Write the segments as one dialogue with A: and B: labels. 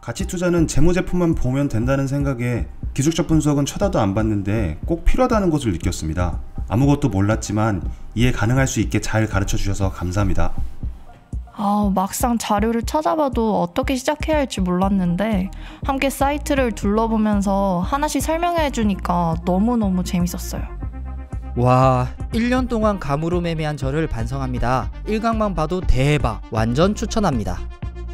A: 가치 투자는 재무제품만 보면 된다는 생각에 기술적 분석은 쳐다도 안 봤는데 꼭 필요하다는 것을 느꼈습니다. 아무것도 몰랐지만 이해 가능할 수 있게 잘 가르쳐 주셔서 감사합니다.
B: 아, 막상 자료를 찾아봐도
A: 어떻게 시작해야 할지 몰랐는데 함께 사이트를 둘러보면서 하나씩 설명해 주니까 너무너무 재밌었어요.
C: 와, 1년 동안 감으로 매매한 저를 반성합니다. 1강만 봐도 대박, 완전 추천합니다.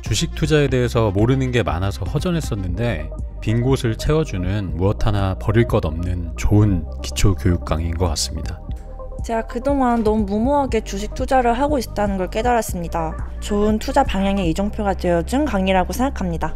B: 주식 투자에 대해서 모르는 게 많아서 허전했었는데 빈 곳을 채워주는 무엇 하나 버릴 것 없는 좋은 기초 교육 강의인 것 같습니다.
C: 제가 그동안 너무 무모하게 주식 투자를 하고 있다는 걸 깨달았습니다. 좋은 투자 방향의 이정표가 되어준
A: 강의라고 생각합니다.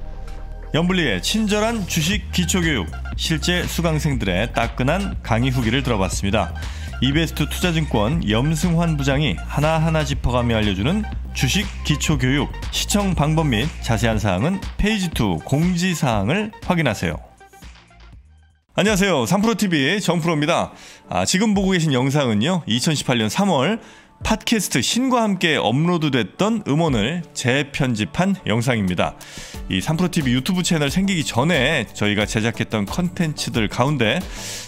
C: 연불리의 친절한 주식 기초교육 실제 수강생들의 따끈한 강의 후기를 들어봤습니다. 이베스트 투자증권 염승환 부장이 하나하나 짚어가며 알려주는 주식 기초 교육 시청 방법 및 자세한 사항은 페이지 2 공지 사항을 확인하세요. 안녕하세요. 3프로 TV 정프로입니다. 아, 지금 보고 계신 영상은요. 2018년 3월 팟캐스트 신과 함께 업로드됐던 음원을 재편집한 영상입니다. 이 3프로TV 유튜브 채널 생기기 전에 저희가 제작했던 컨텐츠들 가운데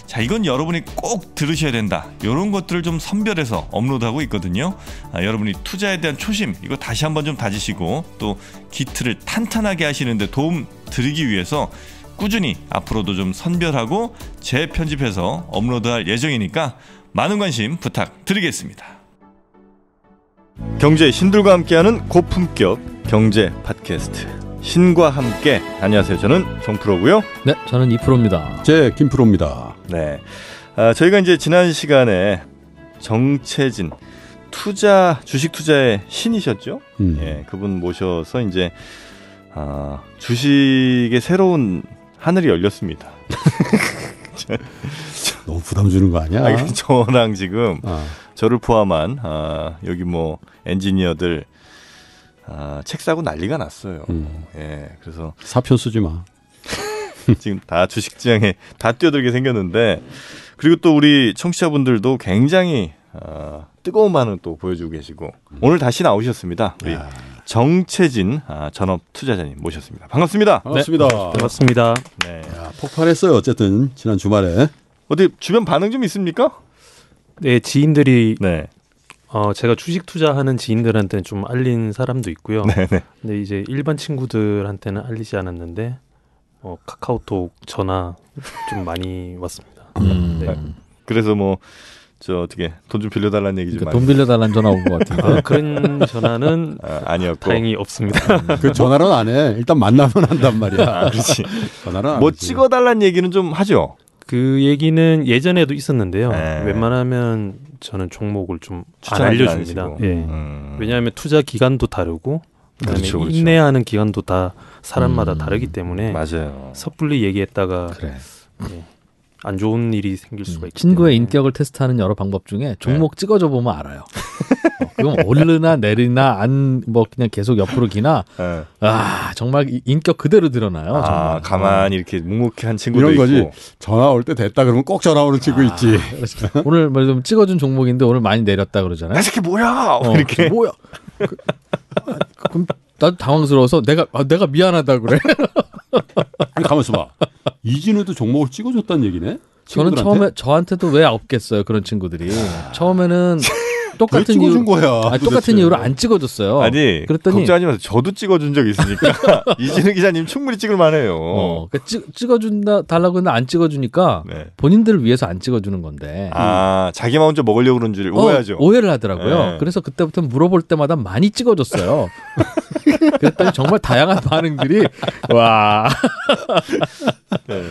C: 자 이건 여러분이 꼭 들으셔야 된다 이런 것들을 좀 선별해서 업로드하고 있거든요. 아, 여러분이 투자에 대한 초심 이거 다시 한번 좀 다지시고 또 기트를 탄탄하게 하시는데 도움 드리기 위해서 꾸준히 앞으로도 좀 선별하고 재편집해서 업로드할 예정이니까 많은 관심 부탁드리겠습니다. 경제 신들과 함께하는 고품격 경제 팟캐스트 신과 함께 안녕하세요. 저는 정프로고요. 네, 저는 이프로입니다. 제 김프로입니다. 네, 아, 저희가 이제 지난 시간에 정채진 투자 주식 투자의 신이셨죠. 음. 예, 그분 모셔서 이제 아, 주식의 새로운 하늘이 열렸습니다. 너무
D: 부담 주는 거 아니야? 아니,
C: 저랑 지금. 아. 저를 포함한 아, 여기 뭐 엔지니어들 아, 책 사고 난리가 났어요. 음. 예, 그래서
D: 사표 쓰지 마.
C: 지금 다 주식시장에 다 뛰어들게 생겼는데 그리고 또 우리 청취자분들도 굉장히 아, 뜨거운 반응 또 보여주고 계시고 음. 오늘 다시 나오셨습니다. 우리 야. 정채진 아, 전업투자자님 모셨습니다. 반갑습니다. 반갑습니다. 네. 반갑습니다.
D: 네. 야, 폭발했어요. 어쨌든 지난 주말에 어디 주변 반응 좀 있습니까? 네, 지인들이 네.
A: 어, 제가 주식 투자하는 지인들한테는 좀 알린 사람도 있고요. 네네. 네. 근데 이제 일반 친구들한테는 알리지 않았는데 어, 카카오톡 전화 좀 많이 왔습니다. 음. 네. 아, 그래서 뭐 저 어떻게 돈 좀 빌려달라는 얘기
B: 좀 그러니까 돈 빌려달라는 전화 온 것 같은데 아, 그런 전화는 아, 니었고 다행히 없습니다. 음. 그 전화로는 안
A: 해. 일단 만나면 한단
C: 말이야. 아, 그렇지.
D: 전화로 뭐
A: 찍어달라는 얘기는 좀 하죠. 그 얘기는 예전에도 있었는데요. 네. 웬만하면 저는 종목을 좀 안 알려줍니다. 예. 예. 음. 왜냐하면 투자 기간도 다르고 그다음에 그렇죠, 그렇죠. 인내하는 기간도 다 사람마다 음. 다르기 때문에 맞아요. 섣불리 얘기했다가 그래. 예.
B: 안 좋은 일이 생길 수가 음, 있죠. 친구의 때문에. 인격을 테스트하는 여러 방법 중에 종목 네. 찍어줘 보면 알아요. 어, 그럼 오르나 내리나 안 뭐 그냥 계속 옆으로 기나 네. 아 정말 인격 그대로 드러나요. 아, 정말. 가만히 이렇게 묵묵히 한 친구도 이런 거지. 있고. 전화 올 때 됐다 그러면 꼭 전화 오는 친구 아, 있지. 오늘 뭐좀 찍어준 종목인데 오늘 많이 내렸다 그러잖아요. 이 새끼
C: 뭐야? 어, 이렇게 뭐야? 그,
B: 그럼 나 당황스러워서 내가 아, 내가 미안하다 그래. 가만 있어봐. 이진우도 종목을 찍어줬다는 얘기네. 친구들한테? 저는 처음에 저한테도 왜 없겠어요 그런 친구들이. 처음에는 똑같은 이유로 거야, 아니, 똑같은 이유로 안 찍어줬어요. 아니 그랬더니 걱정하지 마세요. 저도 찍어준 적이 있으니까 이진우 기자님 충분히 찍을 만해요. 어, 그러니까 찍, 찍어준다 달라고 했는데 안 찍어주니까 네. 본인들을 위해서 안 찍어주는 건데 아 음. 자기만 혼자 먹으려고 그런 줄 어, 오해하죠. 어, 오해를 하더라고요. 네. 그래서 그때부터 물어볼 때마다 많이 찍어줬어요. 그랬더니 정말 다양한 반응들이 와. 네.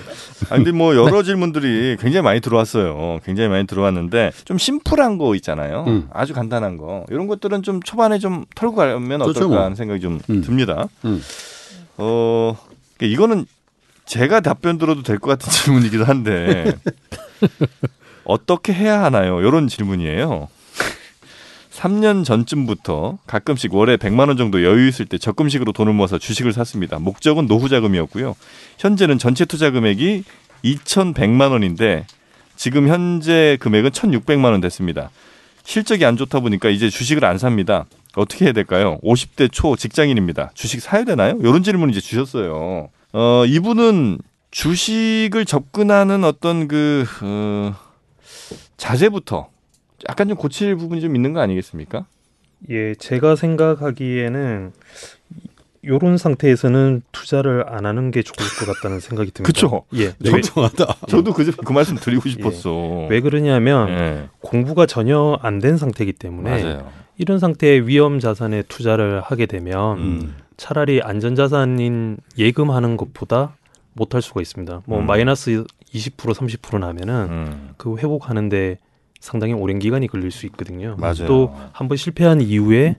B: 아, 근데 뭐 여러 네.
C: 질문들이 굉장히 많이 들어왔어요. 굉장히 많이 들어왔는데 좀 심플한 거 있잖아요. 음. 아주 간단한 거 이런 것들은 좀 초반에 좀 털고 가면 그렇죠, 어떨까 뭐. 하는 생각이 좀 음. 듭니다. 음. 어 이거는 제가 답변 들어도 될 것 같은 질문이기도 한데 어떻게 해야 하나요? 이런 질문이에요. 3년 전쯤부터 가끔씩 월에 100만 원 정도 여유 있을 때 적금식으로 돈을 모아서 주식을 샀습니다. 목적은 노후 자금이었고요. 현재는 전체 투자 금액이 2,100만 원인데 지금 현재 금액은 1,600만 원 됐습니다. 실적이 안 좋다 보니까 이제 주식을 안 삽니다. 어떻게 해야 될까요? 50대 초 직장인입니다. 주식 사야 되나요? 이런 질문 이제 주셨어요. 어, 이분은 주식을 접근하는 어떤 그 어, 자세부터 약간 좀 고칠 부분이 좀 있는 거
A: 아니겠습니까? 예, 제가 생각하기에는 요런 상태에서는 투자를 안 하는 게 좋을 것 같다는 생각이 듭니다. 그렇죠. 예. 정정하다. 저도 그, 그 말씀 드리고 예. 싶었어. 예. 왜 그러냐면 예. 공부가 전혀 안 된 상태이기 때문에 맞아요. 이런 상태의 위험 자산에 투자를 하게 되면 음. 차라리 안전 자산인 예금하는 것보다 못할 수가 있습니다. 뭐 음. 마이너스 20% 30% 나면은 음. 그 회복하는데 상당히 오랜 기간이 걸릴 수 있거든요. 또 한 번 실패한 이후에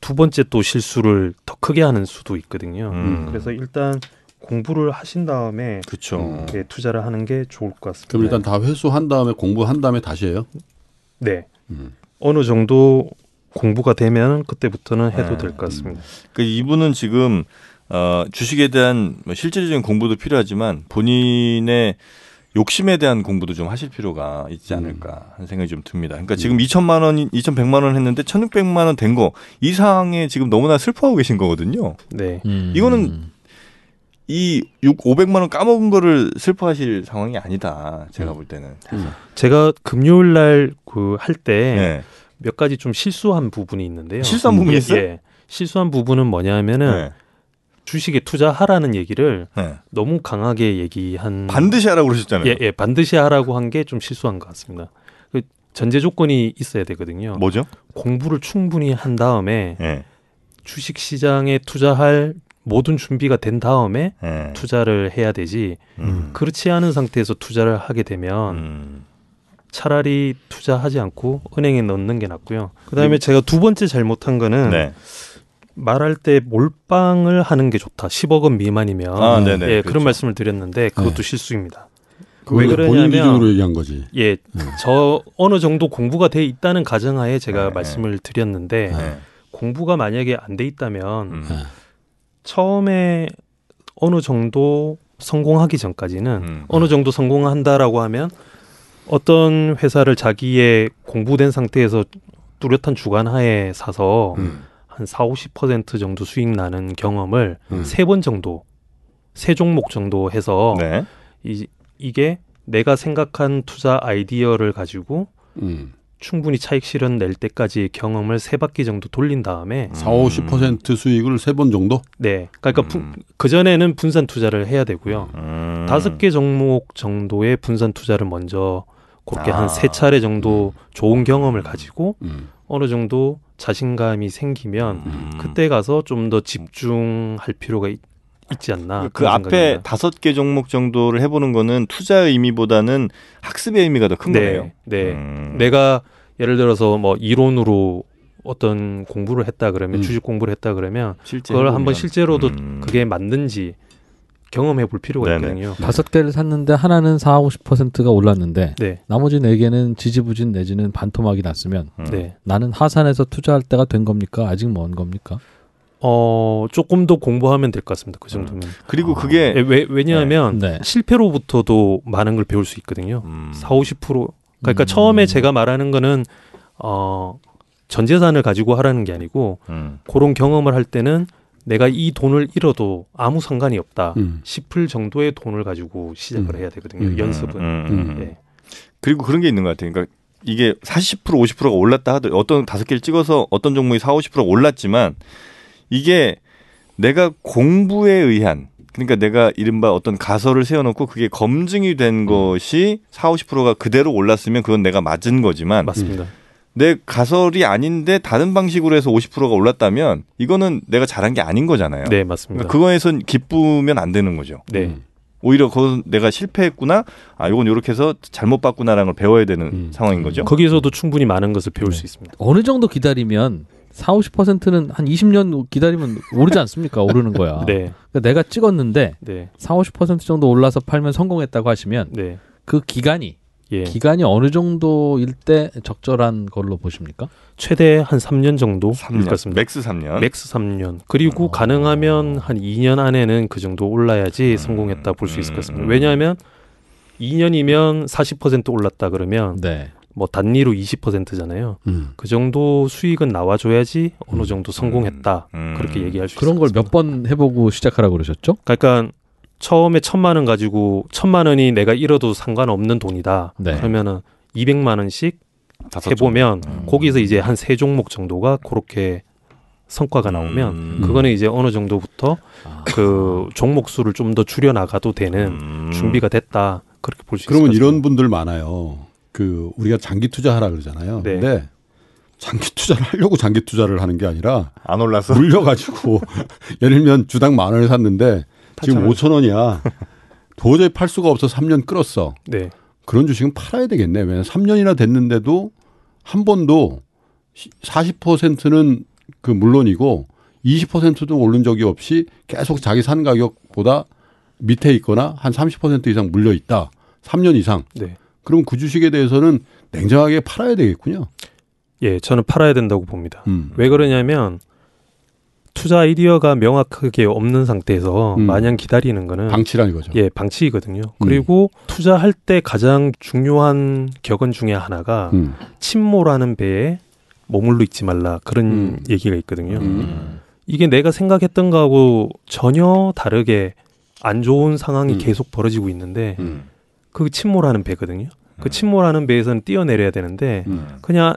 A: 두 번째 또 실수를 더 크게 하는 수도 있거든요. 음. 음 그래서 일단 공부를 하신 다음에 그쵸. 음, 예, 투자를 하는 게 좋을 것
D: 같습니다. 그럼 일단 다 회수한 다음에 공부한 다음에 다시 해요?
A: 네. 음.
D: 어느 정도 공부가 되면 그때부터는 해도 네. 될것
C: 같습니다. 음. 그 이분은 지금 어, 주식에 대한 뭐 실질적인 공부도 필요하지만 본인의 욕심에 대한 공부도 좀 하실 필요가 있지 음. 않을까 음. 하는 생각이 좀 듭니다. 그러니까 음. 지금 음. 2천만 원, 2,100만 원 했는데 1,600만 원 된 거 이상에 지금 너무나 슬퍼하고 계신 거거든요.
A: 네. 음.
C: 이거는 이 6, 500만 원 까먹은 거를 슬퍼하실 상황이 아니다.
A: 제가 음. 볼 때는. 제가 금요일 날그할 때몇 네. 가지 좀 실수한 부분이 있는데요. 실수한 부분이 예, 있어요? 예. 실수한 부분은 뭐냐면은 네. 주식에 투자하라는 얘기를 네. 너무 강하게 얘기한 반드시 하라고 그러셨잖아요. 예, 예 반드시 하라고 한 게 좀 실수한 것 같습니다. 그 전제 조건이 있어야 되거든요. 뭐죠? 공부를 충분히 한 다음에 네. 주식 시장에 투자할 모든 준비가 된 다음에 네. 투자를 해야 되지. 음. 그렇지 않은 상태에서 투자를 하게 되면 음. 차라리 투자하지 않고 은행에 넣는 게 낫고요. 그다음에 음. 제가 두 번째 잘못한 거는 네. 말할 때 몰빵을 하는 게 좋다. 10억 원 미만이면 아, 예, 그렇죠. 그런 말씀을 드렸는데 그것도 네. 실수입니다. 그 왜 그러냐면 예, 네. 저 어느 정도 공부가 돼 있다는 가정하에 제가 네. 말씀을 드렸는데 네. 공부가 만약에 안 돼 있다면 음. 예. 처음에 어느 정도 성공하기 전까지는 음. 어느 정도 성공한다라고 하면 어떤 회사를 자기의 공부된 상태에서 뚜렷한 주관하에 사서 음. 한 4, 50% 정도 수익 나는 경험을 음. 세번 정도 세 종목 정도 해서 네. 이, 이게 내가 생각한 투자 아이디어를 가지고 음. 충분히 차익 실현 낼 때까지 경험을 세 바퀴 정도 돌린 다음에 4, 음. 50%
D: 수익을 세 번 정도? 네. 그러니까
A: 음. 그 전에는 분산 투자를 해야 되고요. 음. 다섯 음. 개 종목 정도의 분산 투자를 먼저 그렇게 아. 한세 차례 정도 좋은 경험을 가지고 어느 정도 자신감이 생기면 음. 그때 가서 좀 더 집중할 필요가 있, 있지 않나. 그 앞에
C: 다섯 개 종목 정도를 해보는 거는 투자의 의미보다는
A: 학습의 의미가 더큰 네, 거예요. 네. 음. 내가 예를 들어서 뭐 이론으로 어떤 공부를 했다 그러면 음. 주식 공부를 했다 그러면 그걸 한번 실제로도 음. 그게 맞는지 경험해 볼 필요가 네네. 있거든요. 네. 다섯
B: 개를 샀는데 하나는 4, 50%가 올랐는데 네. 나머지 네 개는 지지부진 내지는 반토막이 났으면 음. 네. 나는 하산해서 투자할 때가 된 겁니까? 아직 먼 겁니까?
A: 어 조금 더 공부하면 될 것 같습니다. 그 정도면. 음. 그리고 아. 그게 예, 왜, 왜냐하면 네. 네. 실패로부터도 많은 걸 배울 수 있거든요. 음. 4, 50% 그러니까 음. 처음에 제가 말하는 거는 어 전재산을 가지고 하라는 게 아니고 음. 그런 경험을 할 때는 내가 이 돈을 잃어도 아무 상관이 없다 음. 싶을 정도의 돈을 가지고 시작을 음. 해야 되거든요. 음. 연습은. 네.
C: 그리고 그런 게 있는 것 같아요. 그러니까 이게 40% 50%가 올랐다 하더 어떤 다섯 개를 찍어서 어떤 종목이 4, 50%가 올랐지만 이게 내가 공부에 의한 그러니까 내가 이른바 어떤 가설을 세워놓고 그게 검증이 된 것이 4, 50%가 그대로 올랐으면 그건 내가 맞은 거지만 맞습니다. 내 가설이 아닌데 다른 방식으로 해서 50%가 올랐다면 이거는 내가 잘한 게 아닌 거잖아요. 네, 맞습니다. 그러니까 그거에선 기쁘면 안 되는 거죠. 네. 음. 오히려 그건 내가 실패했구나. 아, 이건
B: 이렇게 해서 잘못 봤구나라는 걸 배워야 되는 음. 상황인 거죠. 음. 거기서도 충분히 많은 것을 배울 네. 수 있습니다. 어느 정도 기다리면 40, 50%는 한 20년 기다리면 오르지 않습니까? 오르는 거야. 네. 그러니까 내가 찍었는데 네. 40, 50% 정도 올라서 팔면 성공했다고 하시면 네. 그 기간이 예. 기간이 어느 정도일 때 적절한 걸로 보십니까? 최대 한 3년 정도 3년. 그렇습니다. 맥스 3년. 맥스 3년. 그리고 어... 가능하면 한
A: 2년 안에는 그 정도 올라야지 음... 성공했다 볼 수 있을 것 같습니다. 음. 왜냐하면 2년이면 40% 올랐다 그러면 네. 뭐 단리로 20%잖아요. 음. 그 정도 수익은 나와줘야지 어느 음. 정도 성공했다 음. 음. 그렇게 얘기할 수 있습니다. 그런 걸 몇 번 해보고 시작하라고 그러셨죠? 그러니까 처음에 천만 원 가지고 천만 원이 내가 잃어도 상관없는 돈이다. 네. 그러면은 이백만 원씩 해보면 음. 거기서 이제 한 세 종목 정도가 그렇게 성과가 나오면 음. 그거는 이제 어느 정도부터 아. 그 종목 수를 좀 더 줄여 나가도 되는 음. 준비가 됐다 그렇게 볼 수있습니 그러면
D: 이런 분들 많아요. 그 우리가 장기 투자하라 그러잖아요. 네. 근데 장기 투자를 하려고 장기 투자를 하는 게 아니라 안 올라서 물려가지고 예를 들면 주당 만 원을 샀는데 지금 5천 원이야. 도저히 팔 수가 없어 3년 끌었어. 네. 그런 주식은 팔아야 되겠네. 왜냐 면 3년이나 됐는데도 한 번도 40%는 그 물론이고 20%도 오른 적이 없이 계속 자기 산 가격보다 밑에 있거나 한 30% 이상 물려 있다. 3년 이상. 네. 그럼 그 주식에 대해서는 냉정하게 팔아야 되겠군요. 예, 저는 팔아야
A: 된다고 봅니다. 음. 왜 그러냐면 투자 아이디어가 명확하게 없는 상태에서 음. 마냥 기다리는 거는 방치라는 거죠. 예, 방치거든요. 이 음. 그리고 투자할 때 가장 중요한 격언 중에 하나가 음. 침몰하는 배에 머물러 있지 말라 그런 음. 얘기가 있거든요. 음. 이게 내가 생각했던 거하고 전혀 다르게 안 좋은 상황이 음. 계속 벌어지고 있는데 그 침몰하는 배거든요. 그 침몰하는 배에서는 뛰어내려야 되는데 그냥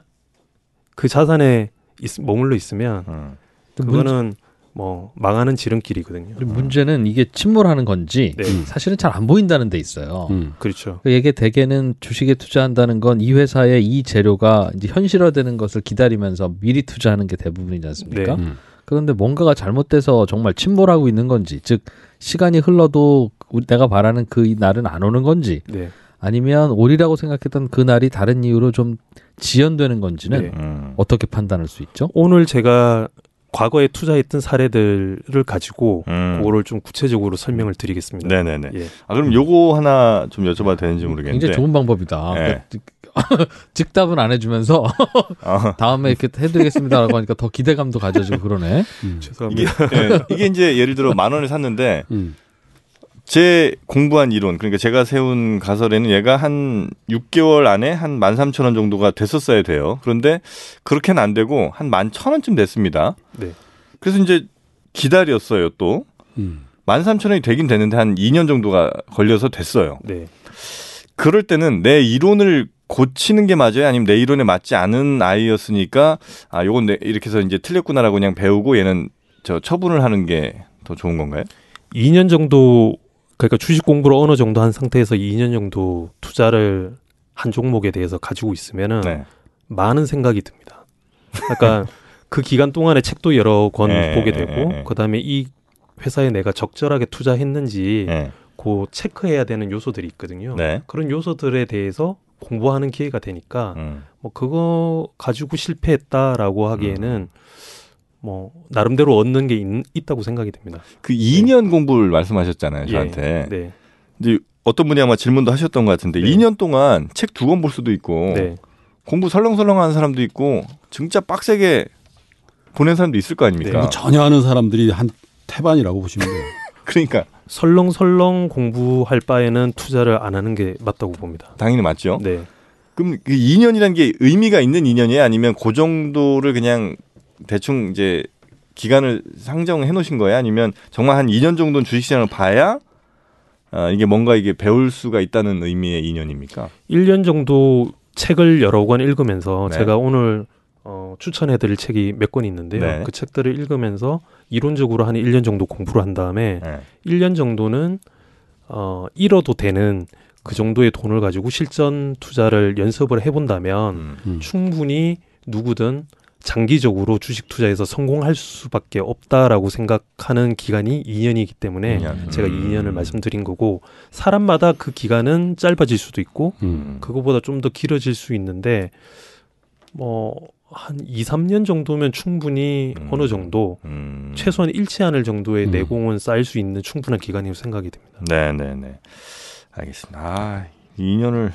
A: 그 자산에 있, 머물러 있으면 그 그거는 뭐 망하는 지름길이거든요.
B: 문제는 이게 침몰하는 건지 네. 음. 사실은 잘 안 보인다는 데 있어요. 음. 그렇죠. 그 이게 대개는 주식에 투자한다는 건 이 회사의 이 재료가 이제 현실화되는 것을 기다리면서 미리 투자하는 게 대부분이지 않습니까? 네. 음. 그런데 뭔가가 잘못돼서 정말 침몰하고 있는 건지, 즉 시간이 흘러도 내가 바라는 그 날은 안 오는 건지, 네. 아니면 오리라고 생각했던 그 날이 다른 이유로 좀 지연되는 건지는 네. 음. 어떻게 판단할 수 있죠?
A: 오늘 제가 과거에 투자했던 사례들을 가지고 음. 그거를 좀 구체적으로 설명을 드리겠습니다.
C: 네네네. 예. 아 그럼 요거 하나 좀 여쭤봐도 되는지 음, 모르겠는데 굉장히 좋은
B: 방법이다. 네. 즉답은 안 해주면서 아. 다음에 이렇게 해드리겠습니다라고 하니까 더 기대감도 가져지고 그러네. 음. 죄송합니다. 이게, 예, 이게 이제 예를 들어 만
C: 원을 샀는데. 음. 제 공부한 이론 그러니까 제가 세운 가설에는 얘가 한 6개월 안에 한 13,000원 정도가 됐었어야 돼요. 그런데 그렇게는 안 되고 한 11,000원쯤 됐습니다. 네. 그래서 이제 기다렸어요 또. 음. 13,000원이 되긴 되는데 한 2년 정도가 걸려서 됐어요. 네. 그럴 때는 내 이론을 고치는 게 맞아요? 아니면 내 이론에 맞지 않은 아이였으니까 아 요건 내, 이렇게 해서 이제 틀렸구나라고 그냥 배우고 얘는 저 처분을 하는 게 더 좋은 건가요?
A: 2년 정도 그러니까 주식 공부를 어느 정도 한 상태에서 2년 정도 투자를 한 종목에 대해서 가지고 있으면은 네. 많은 생각이 듭니다. 그러니까 그 기간 동안에 책도 여러 권 네, 보게 네, 되고 네, 네, 그다음에 이 회사에 내가 적절하게 투자했는지 네. 고 체크해야 되는 요소들이 있거든요. 네. 그런 요소들에 대해서 공부하는 기회가 되니까 음. 뭐 그거 가지고 실패했다라고 하기에는 음. 뭐 나름대로 얻는 게 있, 다고 생각이 됩니다. 그
C: 2년 네. 공부를 말씀하셨잖아요, 저한테. 예, 네. 이제 어떤 분이 아마 질문도 하셨던 것 같은데 네. 2년 동안 책 두 권 볼 수도 있고 네. 공부 설렁설렁하는 사람도 있고 진짜
A: 빡세게 보낸 사람도 있을 거 아닙니까? 뭐 전혀 하는 사람들이 한 태반이라고 보시면 돼요. 그러니까 설렁설렁 공부할 바에는 투자를 안 하는 게 맞다고 봅니다.
C: 당연히 맞죠. 네. 그럼 그 2년이라는 게 의미가 있는 2년이에요? 아니면 그 정도를 그냥 대충 이제 기간을 상정해 놓으신 거예요? 아니면 정말 한 2년 정도는 주식시장을 봐야 아, 이게 뭔가 이게 배울 수가 있다는 의미의 2년입니까?
A: 1년 정도 책을 여러 권 읽으면서 네. 제가 오늘 어, 추천해 드릴 책이 몇 권 있는데요. 네. 그 책들을 읽으면서 이론적으로 한 1년 정도 공부를 한 다음에 네. 1년 정도는 어, 잃어도 되는 그 정도의 돈을 가지고 실전 투자를 연습을 해본다면 음. 음. 충분히 누구든 장기적으로 주식 투자에서 성공할 수밖에 없다라고 생각하는 기간이 2년이기 때문에 2년. 제가 2년을 음. 말씀드린 거고 사람마다 그 기간은 짧아질 수도 있고 음. 그거보다 좀 더 길어질 수 있는데 뭐 한 2, 3년 정도면 충분히 음. 어느 정도 음. 최소한 일치 않을 정도의 음. 내공은 쌓일 수 있는 충분한 기간이라고 생각이 됩니다.
C: 네,
D: 네, 네. 알겠습니다. 아, 2년을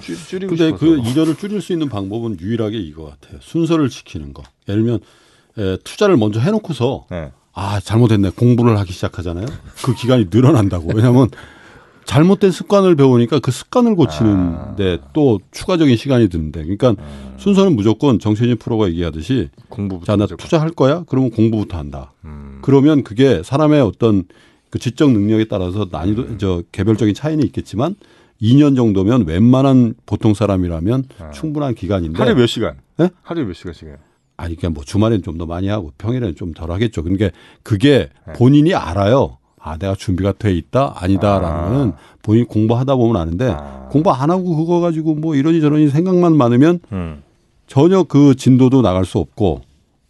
D: 줄, 줄이고 그 싶어서. 그이전을 줄일 수 있는 방법은 유일하게 이거 같아요. 순서를 지키는 거. 예를 들면 에, 투자를 먼저 해놓고서 네. 아 잘못했네 공부를 하기 시작하잖아요. 그 기간이 늘어난다고. 왜냐하면 잘못된 습관을 배우니까 그 습관을 고치는데 아. 또 추가적인 시간이 드는데. 그러니까 음. 순서는 무조건 정신진 프로가 얘기하듯이 공부부터 자나 투자할 거야. 그러면 공부부터 한다. 음. 그러면 그게 사람의 어떤 그 지적 능력에 따라서 난이도 음. 저 개별적인 차이는 있겠지만 2년 정도면 웬만한 보통 사람이라면 아. 충분한 기간인데 하루에 몇 시간? 네?
C: 하루에 몇 시간씩요?
D: 아니 그러니까 뭐 주말에는 좀 더 많이 하고 평일에는 좀 덜 하겠죠. 그러니까 그게 네. 본인이 알아요. 아 내가 준비가 돼 있다 아니다라는 아. 본인 이 공부하다 보면 아는데 아. 공부 안 하고 그거 가지고 뭐 이러니 저러니 생각만 많으면 음. 전혀 그 진도도 나갈 수 없고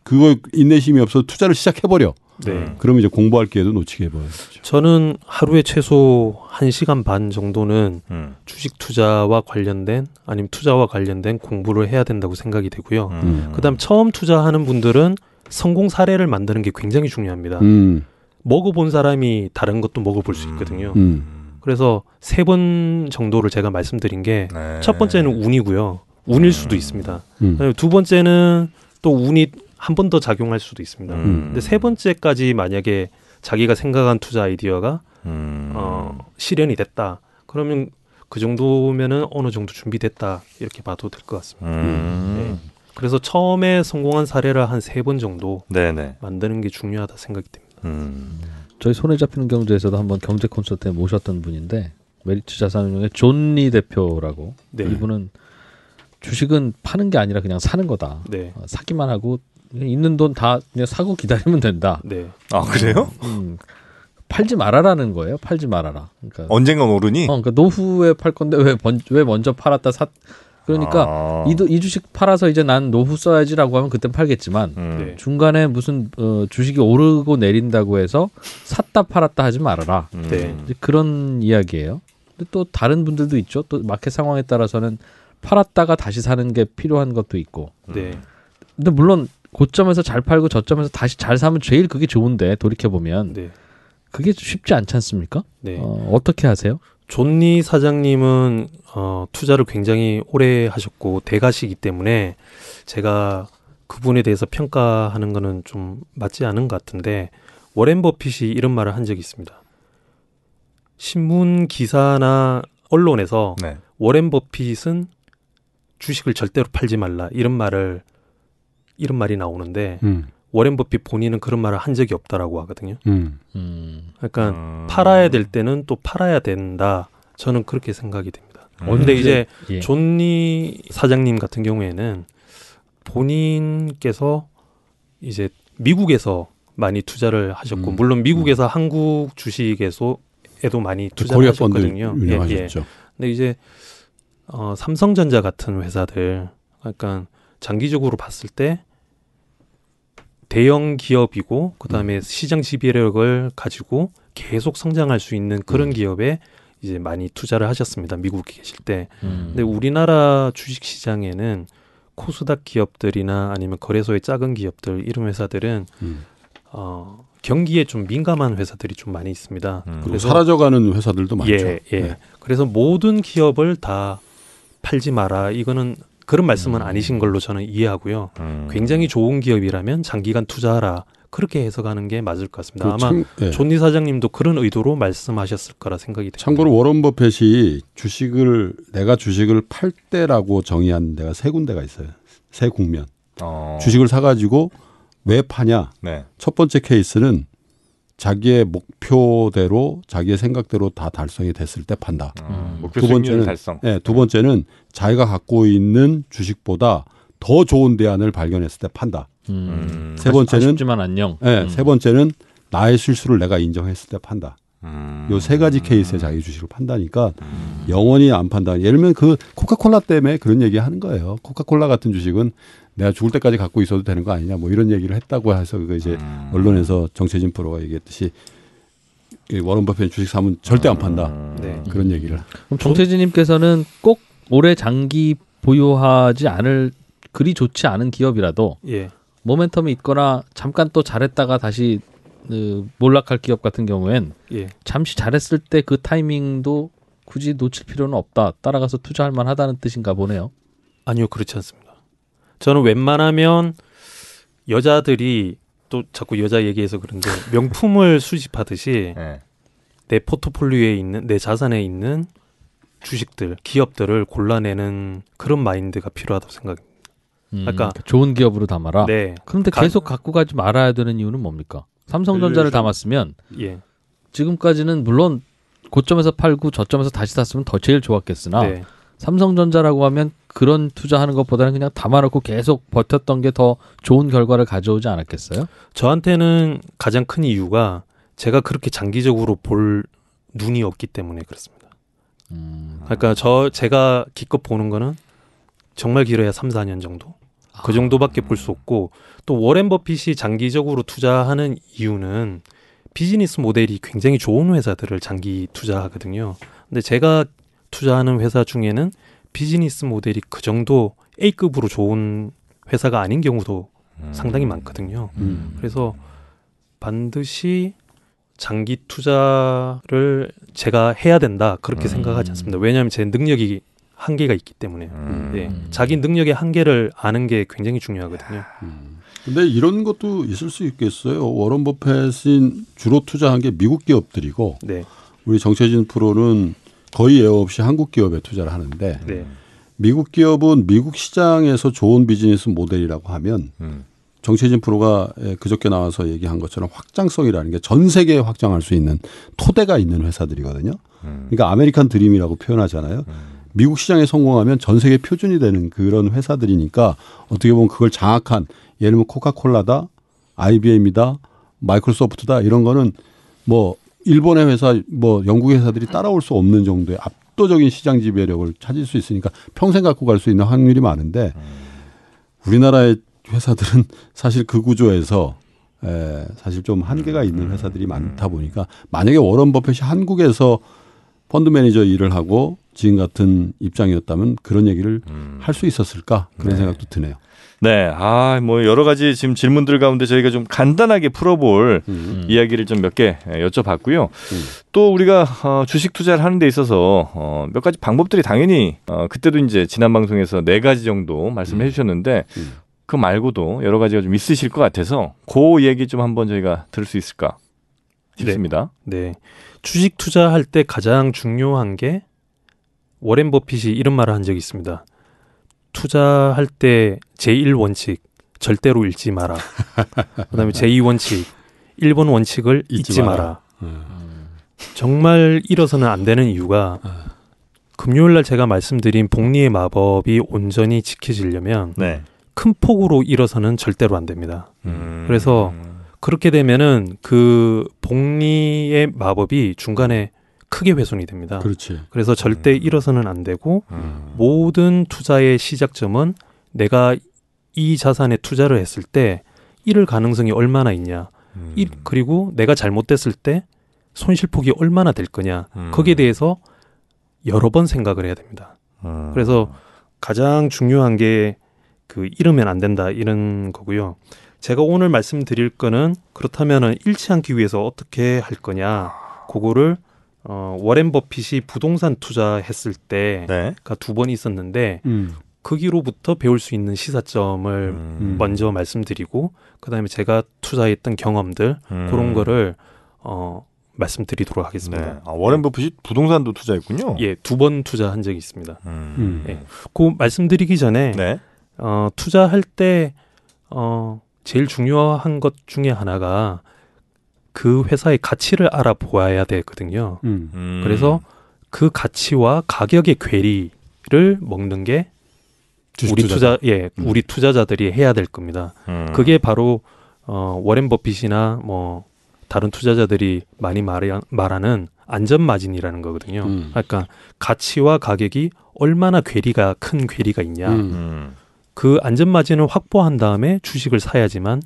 D: 그거 인내심이 없어 서 투자를 시작해 버려. 네. 음. 그럼 이제 공부할 기회도 놓치게 해버려요.
A: 저는 하루에 최소 1시간 반 정도는 음. 주식 투자와 관련된 아니면 투자와 관련된 공부를 해야 된다고 생각이 되고요. 음. 음. 그다음 처음 투자하는 분들은 성공 사례를 만드는 게 굉장히 중요합니다. 음. 먹어본 사람이 다른 것도 먹어볼 수 음. 있거든요. 그래서 세 번 정도를 제가 말씀드린 게첫 네. 번째는 운이고요. 운일 수도 있습니다. 두 번째는 또 운이 한번더 작용할 수도 있습니다. 음. 근데 세 번째까지 만약에 자기가 생각한 투자 아이디어가 음. 어, 실현이 됐다. 그러면 그 정도면은 어느 정도 준비됐다 이렇게 봐도 될 것 같습니다. 음. 네. 그래서 처음에 성공한 사례를 한 세 번 정도 네네. 만드는 게 중요하다 생각이 듭니다.
B: 음. 저희 손에 잡히는 경제에서도 한번 경제 콘서트에 모셨던 분인데 메리츠 자산운용의 존리 대표라고 네. 이분은 주식은 파는 게 아니라 그냥 사는 거다. 네. 어, 사기만 하고 있는 돈 다 그냥 사고 기다리면 된다. 네. 아 그래요? 음, 음. 팔지 말아라는 거예요. 팔지 말아라. 그러니까 언젠간 오르니. 어, 그러니까 노후에 팔 건데 왜, 번, 왜 먼저 팔았다 사. 그러니까 아. 이, 이 주식 팔아서 이제 난 노후 써야지라고 하면 그때 팔겠지만 음. 네. 중간에 무슨 어, 주식이 오르고 내린다고 해서 샀다 팔았다 하지 말아라. 음. 네. 그런 이야기예요. 근데 또 다른 분들도 있죠. 또 마켓 상황에 따라서는 팔았다가 다시 사는 게 필요한 것도 있고. 네. 근데 물론 고점에서 잘 팔고 저점에서 다시 잘 사면 제일 그게 좋은데 돌이켜 보면 네. 그게 쉽지 않지 않습니까? 네. 어, 떻게 하세요? 존니 사장님은 어,
A: 투자를 굉장히 오래 하셨고 대가시기 때문에 제가 그분에 대해서 평가하는 거는 좀 맞지 않은 것 같은데 워렌 버핏이 이런 말을 한 적이 있습니다. 신문 기사나 언론에서 네. 워렌 버핏은 주식을 절대로 팔지 말라 이런 말을 이런 말이 나오는데 음. 워렌 버핏 본인은 그런 말을 한 적이 없다라고 하거든요. 음. 그러니까 음. 팔아야 될 때는 또 팔아야 된다. 저는 그렇게 생각이 됩니다. 음. 근데 이제 음. 예. 존니 사장님 같은 경우에는 본인께서 이제 미국에서 많이 투자를 하셨고 음. 물론 미국에서 한국 주식에서에도 많이 그 투자를 하셨거든요. 예, 예. 근데 이제 어, 삼성전자 같은 회사들 그러니까 장기적으로 봤을 때 대형 기업이고 그다음에 음. 시장 지배력을 가지고 계속 성장할 수 있는 그런 음. 기업에 이제 많이 투자를 하셨습니다. 미국에 계실 때. 음. 근데 우리나라 주식 시장에는 코스닥 기업들이나 아니면 거래소의 작은 기업들 이런 회사들은 음. 어 경기에 좀 민감한 회사들이 좀 많이 있습니다. 음. 그래서 사라져가는 회사들도 많죠. 예, 예. 네. 그래서 모든 기업을 다 팔지 마라. 이거는 그런 말씀은 음. 아니신 걸로 저는 이해하고요. 음. 굉장히 좋은 기업이라면 장기간 투자하라. 그렇게 해석하는 게 맞을 것 같습니다. 그 참, 아마 네. 존니 사장님도 그런 의도로 말씀하셨을 거라 생각이 듭니다.
D: 참고로 워런 버핏이 주식을 내가 주식을 팔 때라고 정의한 데가 세 군데가 있어요. 세 국면. 어. 주식을 사가지고 왜 파냐? 네. 첫 번째 케이스는 자기의 목표대로 자기의 생각대로 다 달성이 됐을 때 판다. 아, 음. 두 번째는 달성. 네, 두 음. 번째는 자기가 갖고 있는 주식보다 더 좋은 대안을 발견했을 때 판다. 음.
B: 음. 세 번째는 아쉽지만 안녕.
D: 네, 음. 세 번째는 나의 실수를 내가 인정했을 때 판다. 음. 요세 가지 케이스에 자기 주식을 판다니까 영원히 안 판다. 예를 들면 그 코카콜라 때문에 그런 얘기 하는 거예요. 코카콜라 같은 주식은 내가 죽을 때까지 갖고 있어도 되는 거 아니냐 뭐 이런 얘기를 했다고 해서 그 이제 음. 언론에서 정세진 프로가 얘기했듯이
B: 워런 버핏 주식 사면 절대 안 판다 음. 네. 그런 얘기를. 그럼 정세진님께서는 꼭 올해 장기 보유하지 않을 그리 좋지 않은 기업이라도 예. 모멘텀이 있거나 잠깐 또 잘했다가 다시 그 몰락할 기업 같은 경우엔 예. 잠시 잘했을 때 그 타이밍도 굳이 놓칠 필요는 없다 따라가서 투자할 만하다는 뜻인가 보네요. 아니요 그렇지 않습니다. 저는 웬만하면
A: 여자들이 또 자꾸 여자 얘기해서 그런데 명품을 수집하듯이 네. 내 포트폴리오에 있는 내 자산에 있는 주식들, 기업들을 골라내는 그런 마인드가 필요하다고 생각합니다. 음, 그까 그러니까
B: 좋은 기업으로 담아라. 네. 그런데 계속 갖고 가지 말아야 되는 이유는 뭡니까? 삼성전자를 네, 담았으면 예. 지금까지는 물론 고점에서 팔고 저점에서 다시 샀으면 더 제일 좋았겠으나 네. 삼성전자라고 하면 그런 투자하는 것보다는 그냥 담아놓고 계속 버텼던 게 더 좋은 결과를 가져오지 않았겠어요? 저한테는 가장 큰 이유가 제가 그렇게
A: 장기적으로 볼 눈이 없기 때문에 그렇습니다. 음. 그러니까 저 제가 기껏 보는 거는 정말 길어야 3, 4년 정도. 그 아. 정도밖에 볼 수 없고 또 워렌 버핏이 장기적으로 투자하는 이유는 비즈니스 모델이 굉장히 좋은 회사들을 장기 투자하거든요. 근데 제가 투자하는 회사 중에는 비즈니스 모델이 그 정도 A급으로 좋은 회사가 아닌 경우도 음. 상당히 많거든요. 음. 그래서 반드시 장기 투자를 제가 해야 된다 그렇게 음. 생각하지 않습니다. 왜냐하면 제 능력이 한계가 있기 때문에요. 음. 네. 자기 능력의 한계를 아는 게 굉장히 중요하거든요.
D: 근데 이런 것도 있을 수 있겠어요. 워런 버핏이 주로 투자한 게 미국 기업들이고 네. 우리 정채진 프로는 거의 예외 없이 한국 기업에 투자를 하는데 네. 미국 기업은 미국 시장에서 좋은 비즈니스 모델이라고 하면 음. 정치진 프로가 예, 그저께 나와서 얘기한 것처럼 확장성이라는 게 전 세계에 확장할 수 있는 토대가 있는 회사들이거든요. 음. 그러니까 아메리칸 드림이라고 표현하잖아요. 음. 미국 시장에 성공하면 전 세계 표준이 되는 그런 회사들이니까 어떻게 보면 그걸 장악한 예를 들면 코카콜라다, IBM이다, 마이크로소프트다 이런 거는 뭐 일본의 회사, 뭐 영국 회사들이 따라올 수 없는 정도의 압도적인 시장 지배력을 찾을 수 있으니까 평생 갖고 갈 수 있는 확률이 많은데 우리나라의 회사들은 사실 그 구조에서 에, 사실 좀 한계가 있는 음, 음, 회사들이 음. 많다 보니까 만약에 워런 버핏이 한국에서 펀드 매니저 일을 하고 지금 같은 입장이었다면 그런 얘기를 할 수 있었을까 그런 네. 생각도 드네요.
C: 네, 아, 뭐 여러 가지 지금 질문들 가운데 저희가 좀 간단하게 풀어볼 음. 이야기를 좀 몇개 예, 여쭤봤고요. 음. 또 우리가 어, 주식 투자를 하는 데 있어서 어, 몇 가지 방법들이 당연히 어, 그때도 이제 지난 방송에서 네 가지 정도 말씀해 음. 주셨는데 음. 그 말고도 여러 가지가
A: 좀 있으실 것 같아서 그 얘기 좀 한번 저희가 들을 수 있을까 싶습니다. 네. 네. 주식 투자할 때 가장 중요한 게 워렌 버핏이 이런 말을 한 적이 있습니다. 투자할 때 제1원칙 절대로 잃지 마라. 그다음에 제2원칙 1번 원칙을 잊지, 잊지 마라. 마라. 음. 정말 잃어서는 안 되는 이유가 음. 금요일 날 제가 말씀드린 복리의 마법이 온전히 지켜지려면 네. 큰 폭으로 잃어서는 절대로 안 됩니다. 음. 그래서 그렇게 되면은 그 복리의 마법이 중간에 크게 훼손이 됩니다. 그렇지. 그래서 절대 음. 잃어서는 안 되고 음. 모든 투자의 시작점은 내가 이 자산에 투자를 했을 때 잃을 가능성이 얼마나 있냐. 음. 이, 그리고 내가 잘못됐을 때 손실폭이 얼마나 될 거냐. 음. 거기에 대해서 여러 번 생각을 해야 됩니다. 어. 그래서 가장 중요한 게그 잃으면 안 된다 이런 거고요. 제가 오늘 말씀드릴 거는 그렇다면은 잃지 않기 위해서 어떻게 할 거냐. 그거를 어, 워렌 버핏이 부동산 투자했을 때가 네. 두번 있었는데 음. 거기로부터 그 배울 수 있는 시사점을 음. 음. 먼저 말씀드리고 그다음에 제가 투자했던 경험들 음. 그런 거를 어, 말씀드리도록 하겠습니다. 네. 아, 워렌 버핏이 부동산도 투자했군요. 예, 두 번 투자한 적이 있습니다. 음. 음. 예. 그 말씀드리기 전에 네. 어, 투자할 때 어, 제일 중요한 것 중에 하나가 그 회사의 가치를 알아보아야 되거든요. 음. 음. 그래서 그 가치와 가격의 괴리를 먹는 게 우리 투자 예 음. 우리 투자자들이 해야 될 겁니다. 음. 그게 바로 어 워렌 버핏이나 뭐 다른 투자자들이 많이 말하, 말하는 안전 마진이라는 거거든요. 음. 그러니까 가치와 가격이 얼마나 괴리가 큰 괴리가 있냐. 음. 음. 그 안전 마진을 확보한 다음에 주식을 사야지만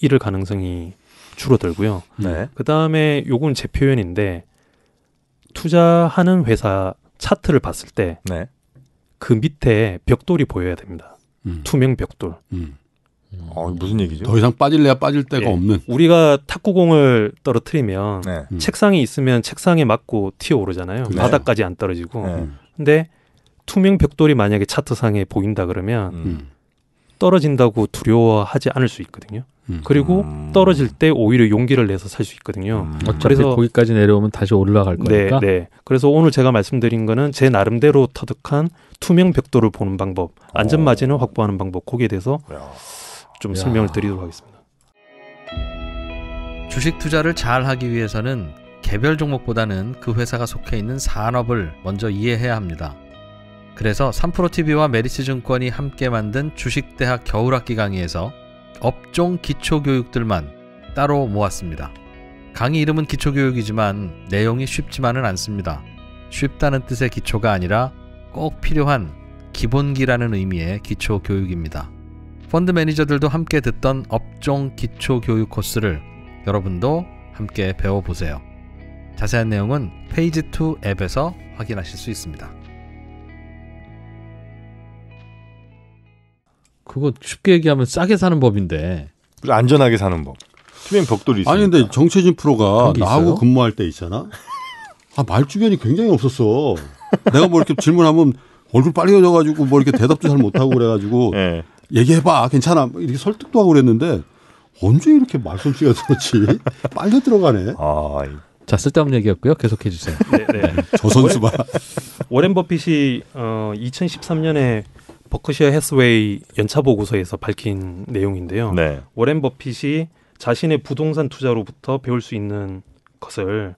A: 이럴 가능성이 줄어들고요. 네. 그 다음에 요건 제 표현인데 투자하는 회사 차트를 봤을 때 네. 그 밑에 벽돌이 보여야 됩니다. 음. 투명 벽돌. 음. 어, 무슨 얘기죠? 더 이상 빠질래야 빠질 데가 예. 없는. 우리가 탁구공을 떨어뜨리면 네. 음. 책상이 있으면 책상에 맞고 튀어 오르잖아요. 네. 바닥까지 안 떨어지고. 네. 근데 투명 벽돌이 만약에 차트상에 보인다 그러면 음. 떨어진다고 두려워하지 않을 수 있거든요. 음. 그리고 음. 떨어질 때 오히려 용기를 내서 살 수 있거든요. 음. 그래서 거기까지 내려오면 다시 올라갈 네, 거니까. 네, 네. 그래서 오늘 제가 말씀드린 거는 제 나름대로 터득한 투명 벽돌을 보는 방법, 안전 어. 마진을 확보하는 방법 거기에 대해서 좀 설명을
B: 드리도록 하겠습니다. 주식 투자를 잘 하기 위해서는 개별 종목보다는 그 회사가 속해 있는 산업을 먼저 이해해야 합니다. 그래서 3프로TV와 메리츠증권이 함께 만든 주식대학 겨울학기 강의에서 업종 기초교육들만 따로 모았습니다. 강의 이름은 기초교육이지만 내용이 쉽지만은 않습니다. 쉽다는 뜻의 기초가 아니라 꼭 필요한 기본기라는 의미의 기초교육입니다. 펀드 매니저들도 함께 듣던 업종 기초교육 코스를 여러분도 함께 배워보세요. 자세한 내용은 페이지2 앱에서 확인하실 수 있습니다. 그거 쉽게 얘기하면 싸게 사는 법인데.
D: 안전하게 사는 법. 투명 벽돌이 있어. 아니 근데 정체진 프로가 나하고 근무할 때 있잖아. 아 말주변이 굉장히 없었어. 내가 뭐 이렇게 질문하면 얼굴 빨개져가지고 뭐 이렇게 대답도 잘 못하고 그래가지고 네. 얘기해봐 괜찮아 뭐 이렇게 설득도 하고 그랬는데
B: 언제 이렇게 말솜씨가 들었지 빨려 들어가네. 아, 자 쓸데없는 얘기였고요. 계속해 주세요. 네, 네. 저 선수 봐.
A: 워렌 버핏이 어, 2013년에 버크셔 해스웨이 연차 보고서에서 밝힌 내용인데요. 네. 워렌 버핏이 자신의 부동산 투자로부터 배울 수 있는 것을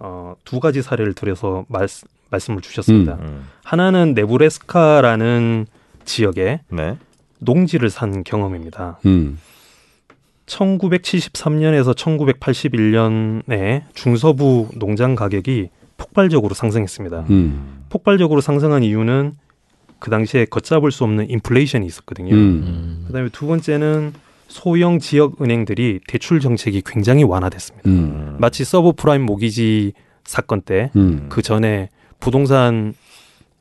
A: 어, 두 가지 사례를 들여서 말, 말씀을 주셨습니다. 음, 음. 하나는 네브레스카라는 지역에 네. 농지를 산 경험입니다. 음. 1973년에서 1981년에 중서부 농장 가격이 폭발적으로 상승했습니다. 음. 폭발적으로 상승한 이유는 그 당시에 걷잡을 수 없는 인플레이션이 있었거든요. 음. 그다음에 두 번째는 소형 지역 은행들이 대출 정책이 굉장히 완화됐습니다. 음. 마치 서브프라임 모기지 사건 때그 음. 그 전에 부동산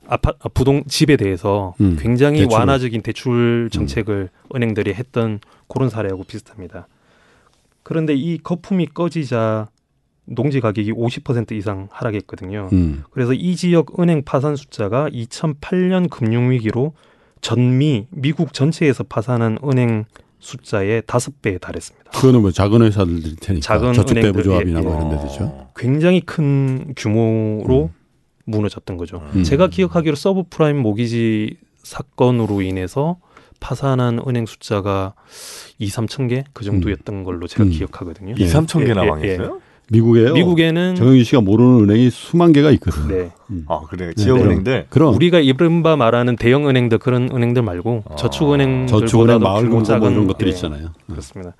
A: 아파 어, 부동 집에 대해서 음. 굉장히 대출. 완화적인 대출 음. 정책을 은행들이 했던 그런 사례하고 비슷합니다. 그런데 이 거품이 꺼지자 농지 가격이 50% 이상 하락했거든요. 음. 그래서 이 지역 은행 파산 숫자가 2008년 금융위기로 전미 미국 전체에서 파산한 은행 숫자의 다섯 배에 달했습니다.
D: 그거는 뭐 작은 회사들 테니까 작은 저축대부조합이나 뭐 예, 예. 뭐런 데죠. 어,
A: 굉장히 큰 규모로 음. 무너졌던 거죠. 음. 음.
D: 제가 기억하기로 서브프라임
A: 모기지 사건으로 인해서 파산한 은행 숫자가 2, 3천 개 그 정도였던 걸로 제가 음. 기억하거든요. 2, 3천 예, 개나 예, 예 망했어요? 예. 미국에요. 미국에는
D: 정영진 씨가 모르는 은행이 수만 개가 있거든요. 네. 음. 아 그래 네, 지역 네. 은행들. 네. 그럼
A: 우리가 이른바 말하는 대형 은행들 그런 은행들 말고 아. 저축은행, 저축은행 마을금고 뭐 이런 것들 네. 있잖아요. 음. 그렇습니다.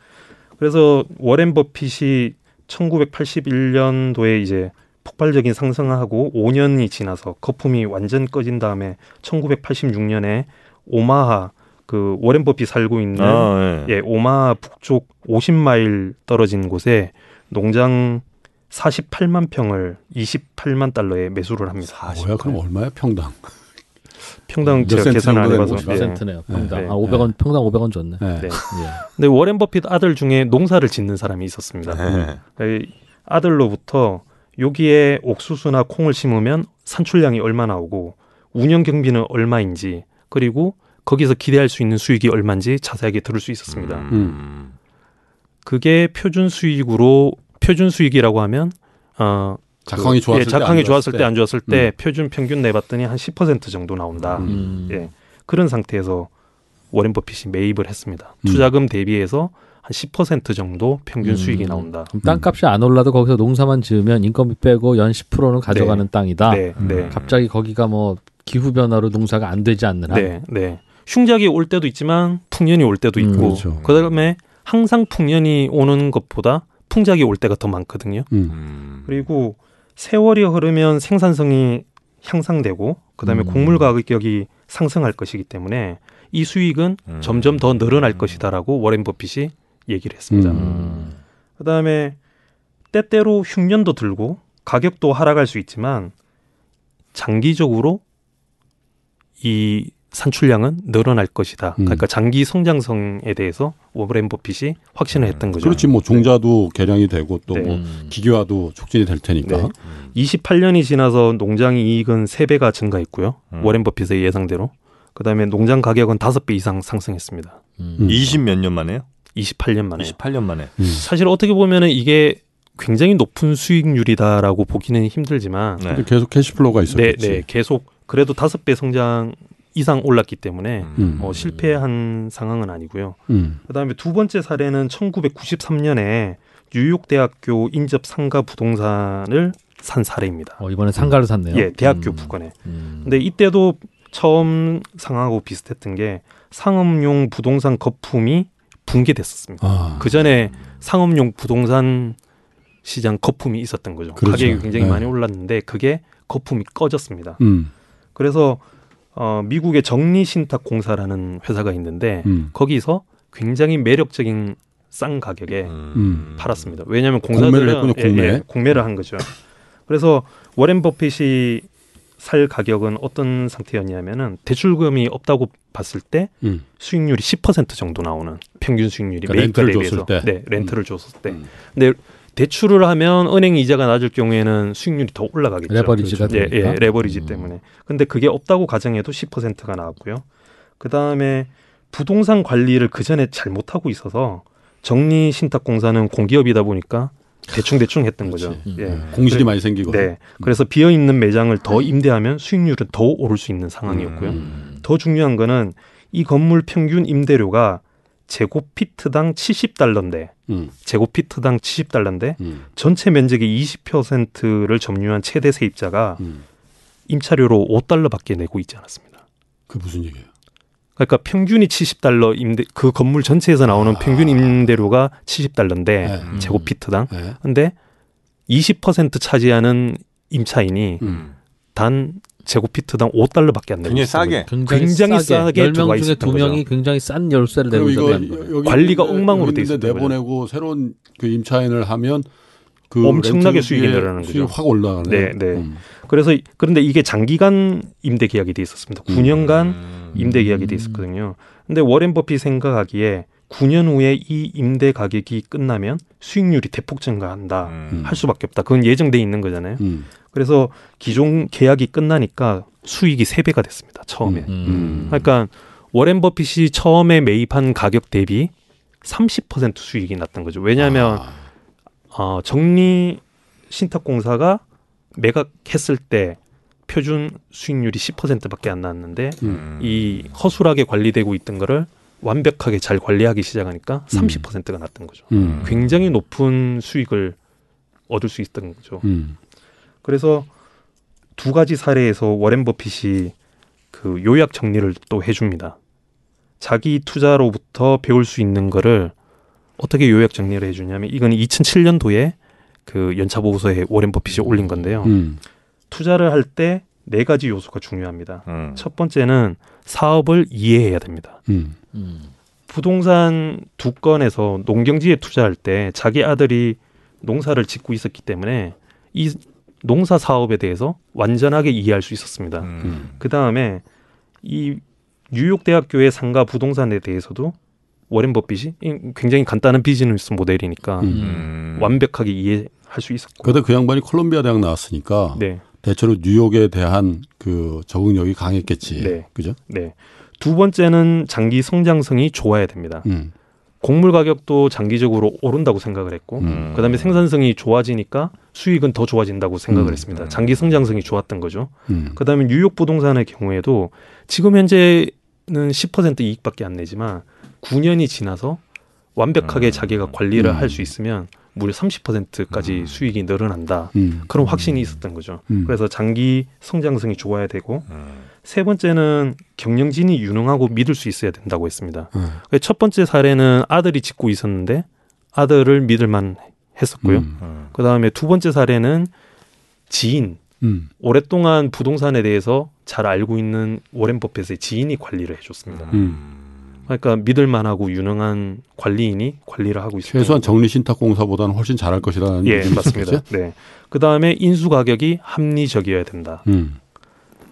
A: 그래서 워렌 버핏이 1981년도에 이제 폭발적인 상승하고 5년이 지나서 거품이 완전 꺼진 다음에 1986년에 오마하 그 워렌 버핏 살고 있는 아, 예. 예 오마하 북쪽 50마일 떨어진 곳에 농장 48만 평을 28만 달러에 매수를 합니다. 40. 아,
B: 뭐야 그럼 네. 얼마야 평당? 평당 제가 계산을 안 해봐서 50%네요. 평당 네. 아 500원 네. 평당 500원 줬네. 네. 네. 예. 근데 워렌
A: 버핏 아들 중에 농사를 짓는 사람이 있었습니다. 네. 음. 아들로부터 여기에 옥수수나 콩을 심으면 산출량이 얼마 나오고 운영 경비는 얼마인지 그리고 거기서 기대할 수 있는 수익이 얼마인지 자세하게 들을 수 있었습니다. 음. 음. 그게 표준 수익으로 표준 수익이라고 하면 어 그 작황이 좋았을, 예, 작황이 때, 안 좋았을 때 안 좋았을 때, 음. 표준 평균 내봤더니 한 10% 정도 나온다. 음. 음. 예. 그런 상태에서 워렌 버핏이 매입을 했습니다. 음. 투자금 대비해서
B: 한 10% 정도
A: 평균 음. 수익이 나온다. 음.
B: 땅값이 안 올라도 거기서 농사만 지으면 인건비 빼고 연 10%는 가져가는 네. 땅이다. 네. 네. 갑자기 거기가 뭐 기후 변화로 농사가 안 되지 않는 한. 네. 네.
A: 흉작이 올 때도 있지만 풍년이 올 때도 있고 그렇죠. 그다음에 항상 풍년이 오는 것보다 풍작이 올 때가 더 많거든요.
B: 음.
A: 그리고 세월이 흐르면 생산성이 향상되고 그다음에 음. 곡물 가격이 상승할 것이기 때문에 이 수익은 음. 점점 더 늘어날 것이다라고 워렌 버핏이 얘기를 했습니다. 음. 그다음에 때때로 흉년도 들고 가격도 하락할 수 있지만 장기적으로 이 산출량은 늘어날 것이다. 음. 그러니까 장기 성장성에 대해서 워버랜 버핏이 확신을 음. 했던 거죠.
D: 그렇지 뭐 네. 종자도 네. 개량이 되고 또뭐 네. 뭐 음. 기계화도 촉진이 될 테니까.
A: 네. 28년이 지나서 농장 이익은 3배가 증가했고요. 음. 워렌 버핏의 예상대로. 그다음에 농장 가격은 5배 이상 상승했습니다. 음. 20몇 음. 년 만에요? 28년 만에. 28년 만에. 사실 어떻게 보면은 이게 굉장히 높은 수익률이다라고 보기는 힘들지만 네. 계속 캐시플로우가 있었겠지. 네, 네, 계속 그래도 다섯 배 성장 이상 올랐기 때문에 음. 어, 실패한 상황은 아니고요. 음. 그다음에 두 번째 사례는 1993년에 뉴욕 대학교 인접 상가 부동산을 산 사례입니다. 어, 이번에 상가를 샀네요. 예, 대학교 음. 부근에. 음. 근데 이때도 처음 상하고 비슷했던 게 상업용 부동산 거품이 붕괴됐었습니다. 아. 그 전에 상업용 부동산 시장 거품이 있었던 거죠. 그렇죠. 가격이 굉장히 네. 많이 올랐는데 그게 거품이 꺼졌습니다. 음. 그래서 어, 미국의 정리신탁공사라는 회사가 있는데 음. 거기서 굉장히 매력적인 싼 가격에 음. 팔았습니다. 왜냐하면 공사들은 공매 예, 예, 공매를 한 거죠. 그래서 워렌 버핏이 살 가격은 어떤 상태였냐면은 대출금이 없다고 봤을 때 음. 수익률이 10% 정도 나오는 평균 수익률이 그러니까 매입가 대비해서 때. 네 렌트를 줬을 때. 음. 근데 대출을 하면 은행 이자가 낮을 경우에는 수익률이 더 올라가겠죠. 레버리지가 그렇죠. 예, 예, 레버리지 음. 때문에. 근데 그게 없다고 가정해도 10%가 나왔고요. 그다음에 부동산 관리를 그전에 잘 못하고 있어서 정리 신탁 공사는 공기업이다 보니까 대충 대충 했던 거죠. 예. 음. 공실이 그래, 많이 생기고. 네. 음. 그래서 비어 있는 매장을 더 임대하면 수익률은 더 오를 수 있는 상황이었고요. 음. 더 중요한 거는 이 건물 평균 임대료가 제곱피트당 70달러인데 음. 제곱피트당 70달러인데 음. 전체 면적의 20%를 점유한 최대 세입자가 음. 임차료로 5달러밖에 내고 있지 않았습니다. 그 무슨 얘기예요? 그러니까 평균이 70달러 임대 그 건물 전체에서 나오는 아. 평균 임대료가 70달러인데 네. 제곱피트당 음. 네. 근데 20% 차지하는 임차인이 음. 단 제곱피트당 5달러밖에 안 내고 굉장히 싸게 굉장히, 굉장 싸게, 싸게 중에 두 명이
B: 굉장히 싼 열쇠를 내고 있는 관리가 엉망으로
D: 돼 있어요. 내보내고 새로운 그 임차인을 하면 그 엄청나게 수익이 늘어나는 거죠. 수확 올라가는. 네, 네.
A: 음. 그래서 그런데 이게 장기간 임대 계약이 돼 있었습니다. 9년간 음. 음. 임대 계약이 돼 있었거든요. 근데 워렌 버핏 생각하기에 9년 후에 이 임대 가격이 끝나면 수익률이 대폭 증가한다 음. 할 수밖에 없다. 그건 예정돼 있는 거잖아요. 음. 그래서 기존 계약이 끝나니까 수익이 세배가 됐습니다. 처음에. 음. 음. 그러니까 워렌 버핏이 처음에 매입한 가격 대비 30% 수익이 났던 거죠. 왜냐하면 아. 어, 정리 신탁공사가 매각했을 때 표준 수익률이 10%밖에 안 났는데 음. 이 허술하게 관리되고 있던 거를 완벽하게 잘 관리하기 시작하니까 30%가 음. 났던 거죠. 음. 굉장히 높은 수익을 얻을 수 있던 거죠. 음. 그래서 두 가지 사례에서 워렌 버핏이 그 요약 정리를 또 해줍니다. 자기 투자로부터 배울 수 있는 거를 어떻게 요약 정리를 해주냐면 이건 2007년도에 그 연차 보고서에 워렌 버핏이 올린 건데요. 음. 투자를 할 때 네 가지 요소가 중요합니다. 음. 첫 번째는 사업을 이해해야 됩니다. 음. 부동산 두 건에서 농경지에 투자할 때 자기 아들이 농사를 짓고 있었기 때문에 이 농사 사업에 대해서 완전하게 이해할 수 있었습니다. 음. 음. 그 다음에 이 뉴욕 대학교의 상가 부동산에 대해서도 워렌 버핏이 굉장히
D: 간단한 비즈니스 모델이니까 음. 음. 완벽하게 이해할 수 있었고. 그런데 그 양반이 콜롬비아 대학 나왔으니까 네. 대체로 뉴욕에 대한 그 적응력이 강했겠지. 네. 그죠? 네. 두 번째는 장기 성장성이 좋아야 됩니다. 음. 곡물 가격도
A: 장기적으로 오른다고 생각을 했고 음. 그다음에 생산성이 좋아지니까 수익은 더 좋아진다고 생각을 음. 했습니다. 음. 장기 성장성이 좋았던 거죠. 음. 그다음에 뉴욕 부동산의 경우에도 지금 현재는 10% 이익밖에 안 내지만 9년이 지나서 완벽하게 음. 자기가 관리를 음. 할수 있으면 무려 30%까지 수익이 늘어난다. 그런 확신이 있었던 거죠. 그래서 장기 성장성이 좋아야 되고 세 번째는 경영진이 유능하고 믿을 수 있어야 된다고 했습니다. 음. 첫 번째 사례는 아들이 짓고 있었는데 아들을 믿을만 했었고요. 음. 음. 그 다음에 두 번째 사례는 지인, 음. 오랫동안 부동산에 대해서 잘 알고 있는 워렌 버핏의 지인이 관리를 해줬습니다. 음. 그러니까 믿을만하고 유능한 관리인이
D: 관리를 하고 있습니다. 최소한 정리신탁공사보다는 훨씬 잘할 것이라는 예, 맞습니다.
A: 네. 그 다음에 인수 가격이 합리적이어야 된다.
B: 음.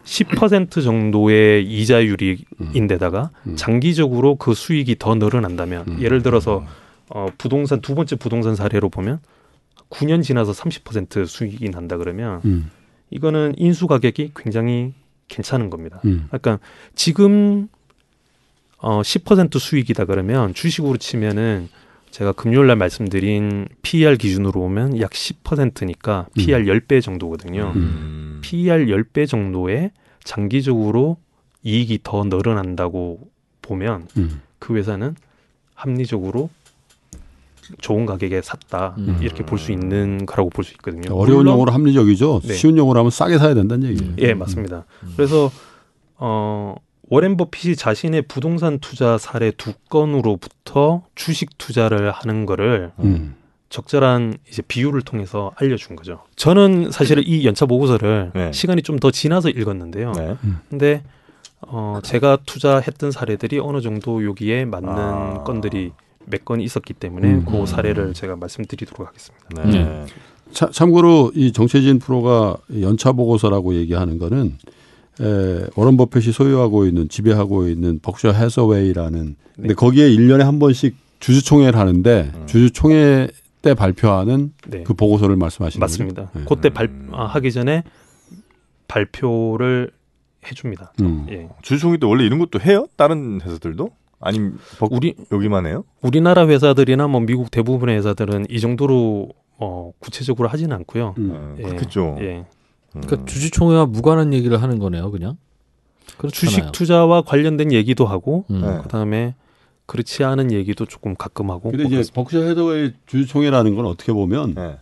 D: 10% 정도의
A: 이자율인데다가 이 음. 음. 장기적으로 그 수익이 더 늘어난다면 음. 예를 들어서 어, 부동산 두 번째 부동산 사례로 보면 9년 지나서 30% 수익이 난다 그러면 이거는 인수 가격이 굉장히 괜찮은 겁니다. 음. 그러니까 지금 어, 10% 수익이다 그러면 주식으로 치면은 제가 금요일 날 말씀드린 PER 기준으로 보면 약 10%니까 PER 10배 정도거든요. PER 10배 정도의 장기적으로 이익이 더 늘어난다고 보면 음. 그 회사는 합리적으로 좋은 가격에 샀다 음. 이렇게 볼 수 있는 거라고 볼 수 있거든요. 어려운 물론, 용어로 합리적이죠. 네. 쉬운
D: 용어로 하면 싸게 사야 된다는 얘기예요. 예,
A: 맞습니다. 음. 그래서 어 워렌 버핏이 자신의 부동산 투자 사례 두 건으로부터 주식 투자를 하는 거를 음. 적절한 이제 비유를 통해서 알려준 거죠. 저는 사실 이 연차 보고서를 네. 시간이 좀 더 지나서 읽었는데요. 네. 음. 근데 어 제가 투자했던 사례들이 어느 정도 여기에 맞는 아. 건들이 몇 건 있었기 때문에 음. 그 사례를 제가 말씀드리도록 하겠습니다. 네. 네.
D: 차, 참고로 이정채진 프로가 연차 보고서라고 얘기하는 거는 에, 워런 버핏이 소유하고 있는 지배하고 있는 버크셔 해서웨이라는 근데 네. 거기에 일년에한 번씩 주주총회를 하는데 음. 주주총회 그때 발표하는 네. 그 보고서를 말씀하시는 맞습니다.
A: 거죠? 네. 그때 발, 음. 아, 하기 전에 발표를 해줍니다.
C: 음.
D: 예. 주주총회도
C: 원래 이런 것도 해요? 다른 회사들도? 아니면 우리 여기만 해요?
A: 우리나라 회사들이나 뭐 미국 대부분의 회사들은 이 정도로 어, 구체적으로 하지 않고요. 음. 아, 예. 그렇죠 예. 그러니까 음. 주주총회와 무관한 얘기를 하는 거네요,
B: 그냥. 그렇잖아요. 주식
D: 투자와 관련된 얘기도 하고 음. 네.
A: 그다음에 그렇지 않은 얘기도 조금 가끔 하고. 근데 이제
D: 버크셔 헤드웨이 주주총회라는 건 어떻게 보면 네.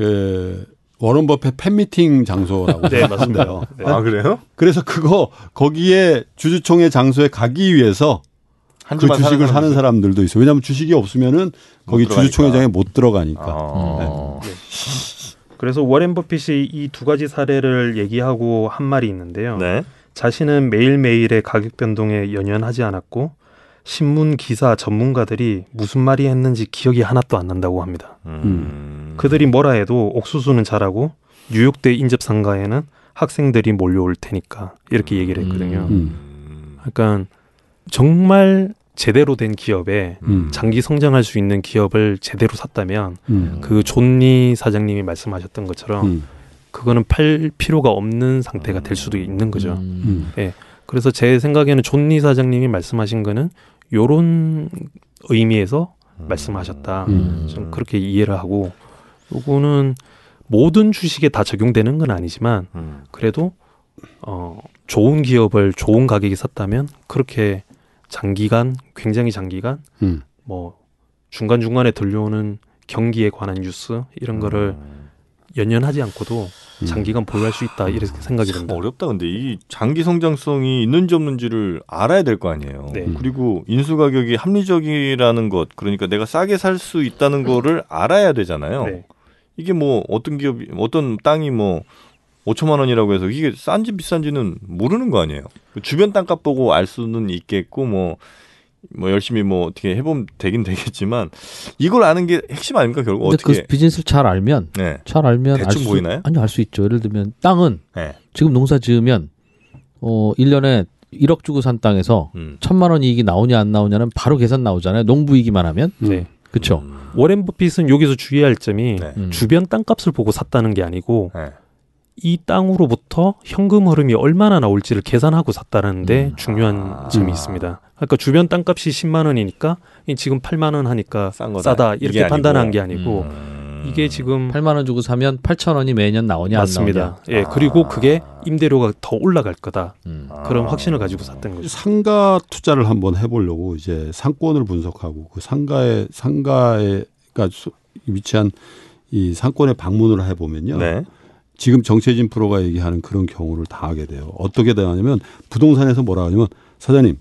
D: 예, 워런 버핏 팬미팅 장소라고 네, 맞습니다. 네. 아 그래요? 그래서 그거 거기에 주주총회 장소에 가기 위해서
B: 그 주식을 사는, 사는
D: 사람들도 있어. 요 왜냐하면 주식이 없으면은 거기 주주총회장에 못 들어가니까. 아. 네. 그래서 워렌 버핏이
A: 이 두 가지 사례를 얘기하고 한 말이 있는데요. 네. 자신은 매일매일의 가격 변동에 연연하지 않았고 신문 기사 전문가들이 무슨 말이 했는지 기억이 하나도 안 난다고 합니다.
D: 음.
A: 그들이 뭐라 해도 옥수수는 잘하고 뉴욕대 인접 상가에는 학생들이 몰려올 테니까 이렇게 음. 얘기를 했거든요. 음. 그러니까 정말 제대로 된 기업에 음. 장기 성장할 수 있는 기업을 제대로 샀다면 음. 그 존니 사장님이 말씀하셨던 것처럼 음. 그거는 팔 필요가 없는 상태가 될 수도 있는 거죠. 음. 예. 그래서 제 생각에는 존니 사장님이 말씀하신 거는 요런 의미에서 음. 말씀하셨다. 음. 좀 그렇게 이해를 하고 요거는 모든 주식에 다 적용되는 건 아니지만 음. 그래도 어 좋은 기업을 좋은 가격에 샀다면 그렇게 장기간 굉장히 장기간 음. 뭐 중간중간에 들려오는 경기에 관한 뉴스 이런 거를 음. 연연하지 않고도 음. 장기간 보유할 수 있다 이렇게 음. 생각이 듭니다. 어렵다 근데 이 장기 성장성이 있는지 없는지를
C: 알아야 될 거 아니에요. 네. 음. 그리고 인수 가격이 합리적이라는 것 그러니까 내가 싸게 살 수 있다는 거를 알아야 되잖아요. 네. 이게 뭐 어떤 기업이 어떤 땅이 뭐 5천만 원이라고 해서 이게 싼지 비싼지는 모르는 거 아니에요. 주변 땅값 보고 알 수는 있겠고 뭐뭐 열심히 뭐 어떻게 해보면 되긴 되겠지만 이걸 아는 게 핵심 아닙니까 결국 그 어떻게 그
B: 비즈니스를 잘 알면 네. 잘 알면 대충 알 수, 보이나요? 아니 알수 있죠. 예를 들면 땅은 네. 지금 농사 지으면 어 1년에 1억 주고 산 땅에서 음. 천만 원 이익이 나오냐 안 나오냐는 바로 계산 나오잖아요. 농부 이기만 하면. 음. 네. 그렇죠. 음. 워렌 버핏은 여기서 주의할 점이 네. 음. 주변 땅값을 보고 샀다는 게 아니고 네.
A: 이 땅으로부터 현금 흐름이 얼마나 나올지를 계산하고 샀다는데 음. 중요한 아. 점이 있습니다. 그러니까 주변 땅값이 10만 원이니까 지금 8만 원 하니까 싸다 이렇게 판단한 게 아니고 음... 이게 지금 8만 원 주고 사면 8천 원이 매년 나오냐 맞습니다. 안 나오냐. 예, 아... 그리고 그게 임대료가 더 올라갈 거다. 음.
D: 그런 아. 확신을 가지고 샀던 거죠. 상가 투자를 한번 해보려고 이제 상권을 분석하고 그 상가에 상가에 그러니까 위치한 이 상권에 방문을 해보면요. 네. 지금 정체진 프로가 얘기하는 그런 경우를 다 하게 돼요. 어떻게 되냐면 부동산에서 뭐라 하냐면 사장님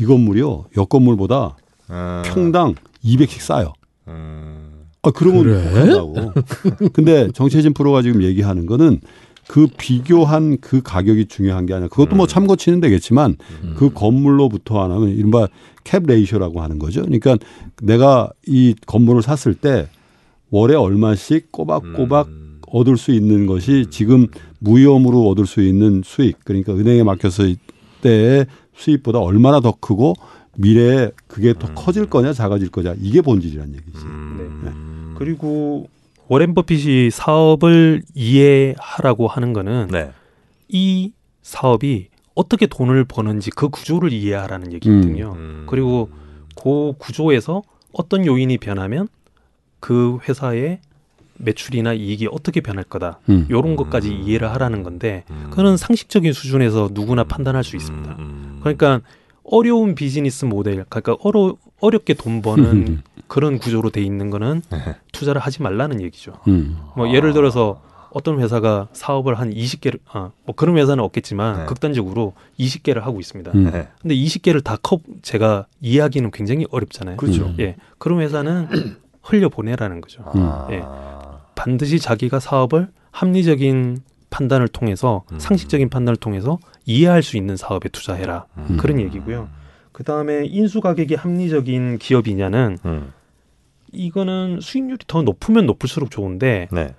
D: 이 건물이요 역 건물보다 아. 평당 200씩 싸요.
C: 음. 아 그러면 못한다고.
D: 그래? 근데 정체진 프로가 지금 얘기하는 거는 그 비교한 그 가격이 중요한 게 아니라 그것도 뭐 음. 뭐 참고치는 되겠지만 음. 그 건물로부터 하나면 이른바 캡 레이셔라고 하는 거죠. 그러니까 내가 이 건물을 샀을 때 월에 얼마씩 꼬박꼬박 음. 얻을 수 있는 것이 음. 지금 무위험으로 얻을 수 있는 수익 그러니까 은행에 맡겼을 때의 수입보다 얼마나 더 크고 미래에 그게 더 음. 커질 거냐 작아질 거냐 이게 본질이란 얘기지.
A: 음. 네. 네. 그리고 워렌 버핏이 사업을 이해하라고 하는 거는 네. 이 사업이 어떻게 돈을 버는지 그 구조를 이해하라는 얘기거든요. 음. 음. 그리고 그 구조에서 어떤 요인이 변하면 그 회사의 매출이나 이익이 어떻게 변할 거다. 음. 요런 것까지 이해를 하라는 건데 그는 거 상식적인 수준에서 누구나 판단할 수 있습니다. 그러니까 어려운 비즈니스 모델, 그러니까 어려, 어렵게 돈 버는 음. 그런 구조로 돼 있는 거는 네. 투자를 하지 말라는 얘기죠. 음. 뭐 예를 들어서 어떤 회사가 사업을 한 20개를 아, 어, 뭐 그런 회사는 없겠지만 네. 극단적으로 20개를 하고 있습니다. 음. 네. 근데 20개를 다컵 제가 이해하기는 굉장히 어렵잖아요. 그렇죠. 음. 예. 그런 회사는 흘려 보내라는 거죠. 아. 예. 반드시 자기가 사업을 합리적인 판단을 통해서 음. 상식적인 판단을 통해서 이해할 수 있는 사업에 투자해라 음. 그런 얘기고요. 그 다음에 인수 가격이 합리적인 기업이냐는 음. 이거는 수익률이 더 높으면 높을수록 좋은데 네.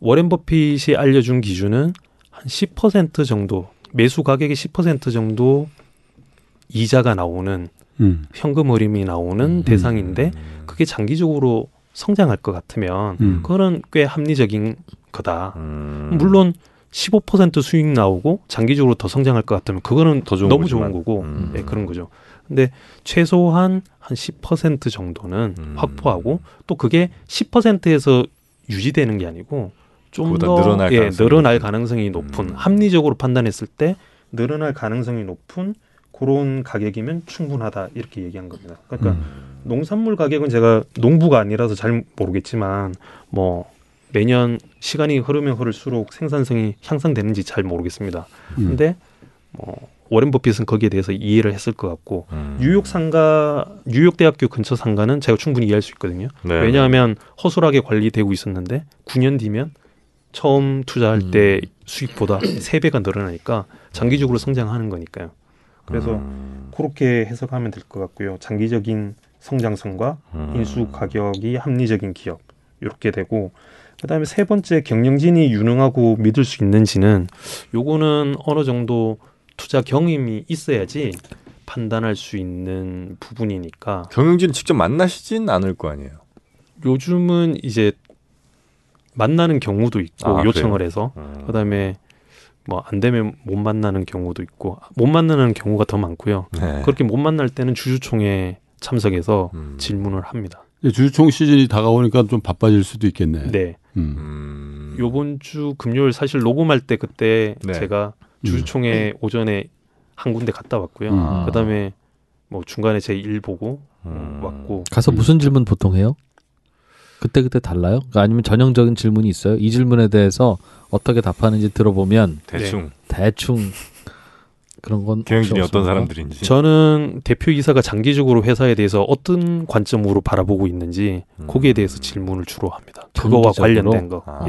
A: 워렌 버핏이 알려준 기준은 한 10% 정도 매수 가격의 10% 정도 이자가 나오는 음. 현금 흐름이 나오는 음. 대상인데 음. 그게 장기적으로 성장할 것 같으면 음. 그거는 꽤 합리적인 거다. 물론 15% 수익 나오고 장기적으로 더 성장할 것같으면 그거는 더 음, 좋은 너무 거지만. 좋은 거고 음. 예, 그런 거죠. 근데 최소한 한 10% 정도는 음. 확보하고 또 그게 10%에서 유지되는 게 아니고 좀 더 늘어날, 예, 늘어날 가능성이 높은 음. 합리적으로 판단했을 때 늘어날 가능성이 높은 그런 가격이면 충분하다 이렇게 얘기한 겁니다. 그러니까 음. 농산물 가격은 제가 농부가 아니라서 잘 모르겠지만 뭐 매년 시간이 흐르면 흐를수록 생산성이 향상되는지 잘 모르겠습니다. 음. 근데 뭐 워렌 버핏은 거기에 대해서 이해를 했을 것 같고 음. 뉴욕 상가 뉴욕 대학교 근처 상가는 제가 충분히 이해할 수 있거든요. 네. 네. 왜냐하면 허술하게 관리되고 있었는데 9년 뒤면 처음 투자할 음. 때 수익보다 세배가 늘어나니까 장기적으로 성장하는 거니까요. 그래서 음. 그렇게 해석하면 될 것 같고요. 장기적인 성장성과 음. 인수 가격이 합리적인 기업 이렇게 되고 그다음에 세 번째 경영진이 유능하고 믿을 수 있는지는 요거는 어느 정도 투자 경험이 있어야지 판단할 수 있는 부분이니까 경영진 직접 만나시진 않을 거 아니에요. 요즘은 이제 만나는 경우도 있고 아, 요청을 그래요? 해서 음. 그다음에 뭐 안 되면 못 만나는 경우도 있고 못 만나는 경우가 더 많고요. 네. 그렇게 못 만날 때는 주주총회 참석해서 음. 질문을 합니다.
D: 주총 주 시즌이 다가오니까 좀 바빠질 수도 있겠네. 네. 음.
A: 음. 요번 주 금요일 사실 녹음할 때 그때 네. 제가 주주총회 음. 오전에 한 군데 갔다 왔고요. 음. 아. 그다음에 뭐 중간에 제 일 보고 음. 왔고
B: 가서 무슨 음. 질문 보통 해요? 그때 그때 달라요? 그러니까 아니면 전형적인 질문이 있어요? 이 질문에 대해서 어떻게 답하는지 들어보면 대충 네. 대충 그런 건 경영진이 어떤 사람들인지
A: 저는 대표 이사가 장기적으로 회사에 대해서 어떤 관점으로 바라보고 있는지 음. 거기에 대해서 음. 질문을 주로 합니다. 그거와 관련된 거. 아.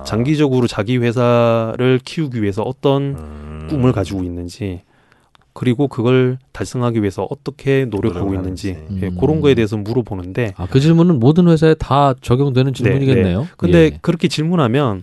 A: 예. 장기적으로 자기 회사를 키우기 위해서 어떤 음. 꿈을 가지고 있는지 그리고 그걸 달성하기 위해서 어떻게 노력하고 있는지 음. 예, 그런 거에 음. 대해서 물어보는데 아, 그
B: 질문은 모든 회사에 다 적용되는 질문이겠네요. 네, 네. 근데
A: 예. 그렇게 질문하면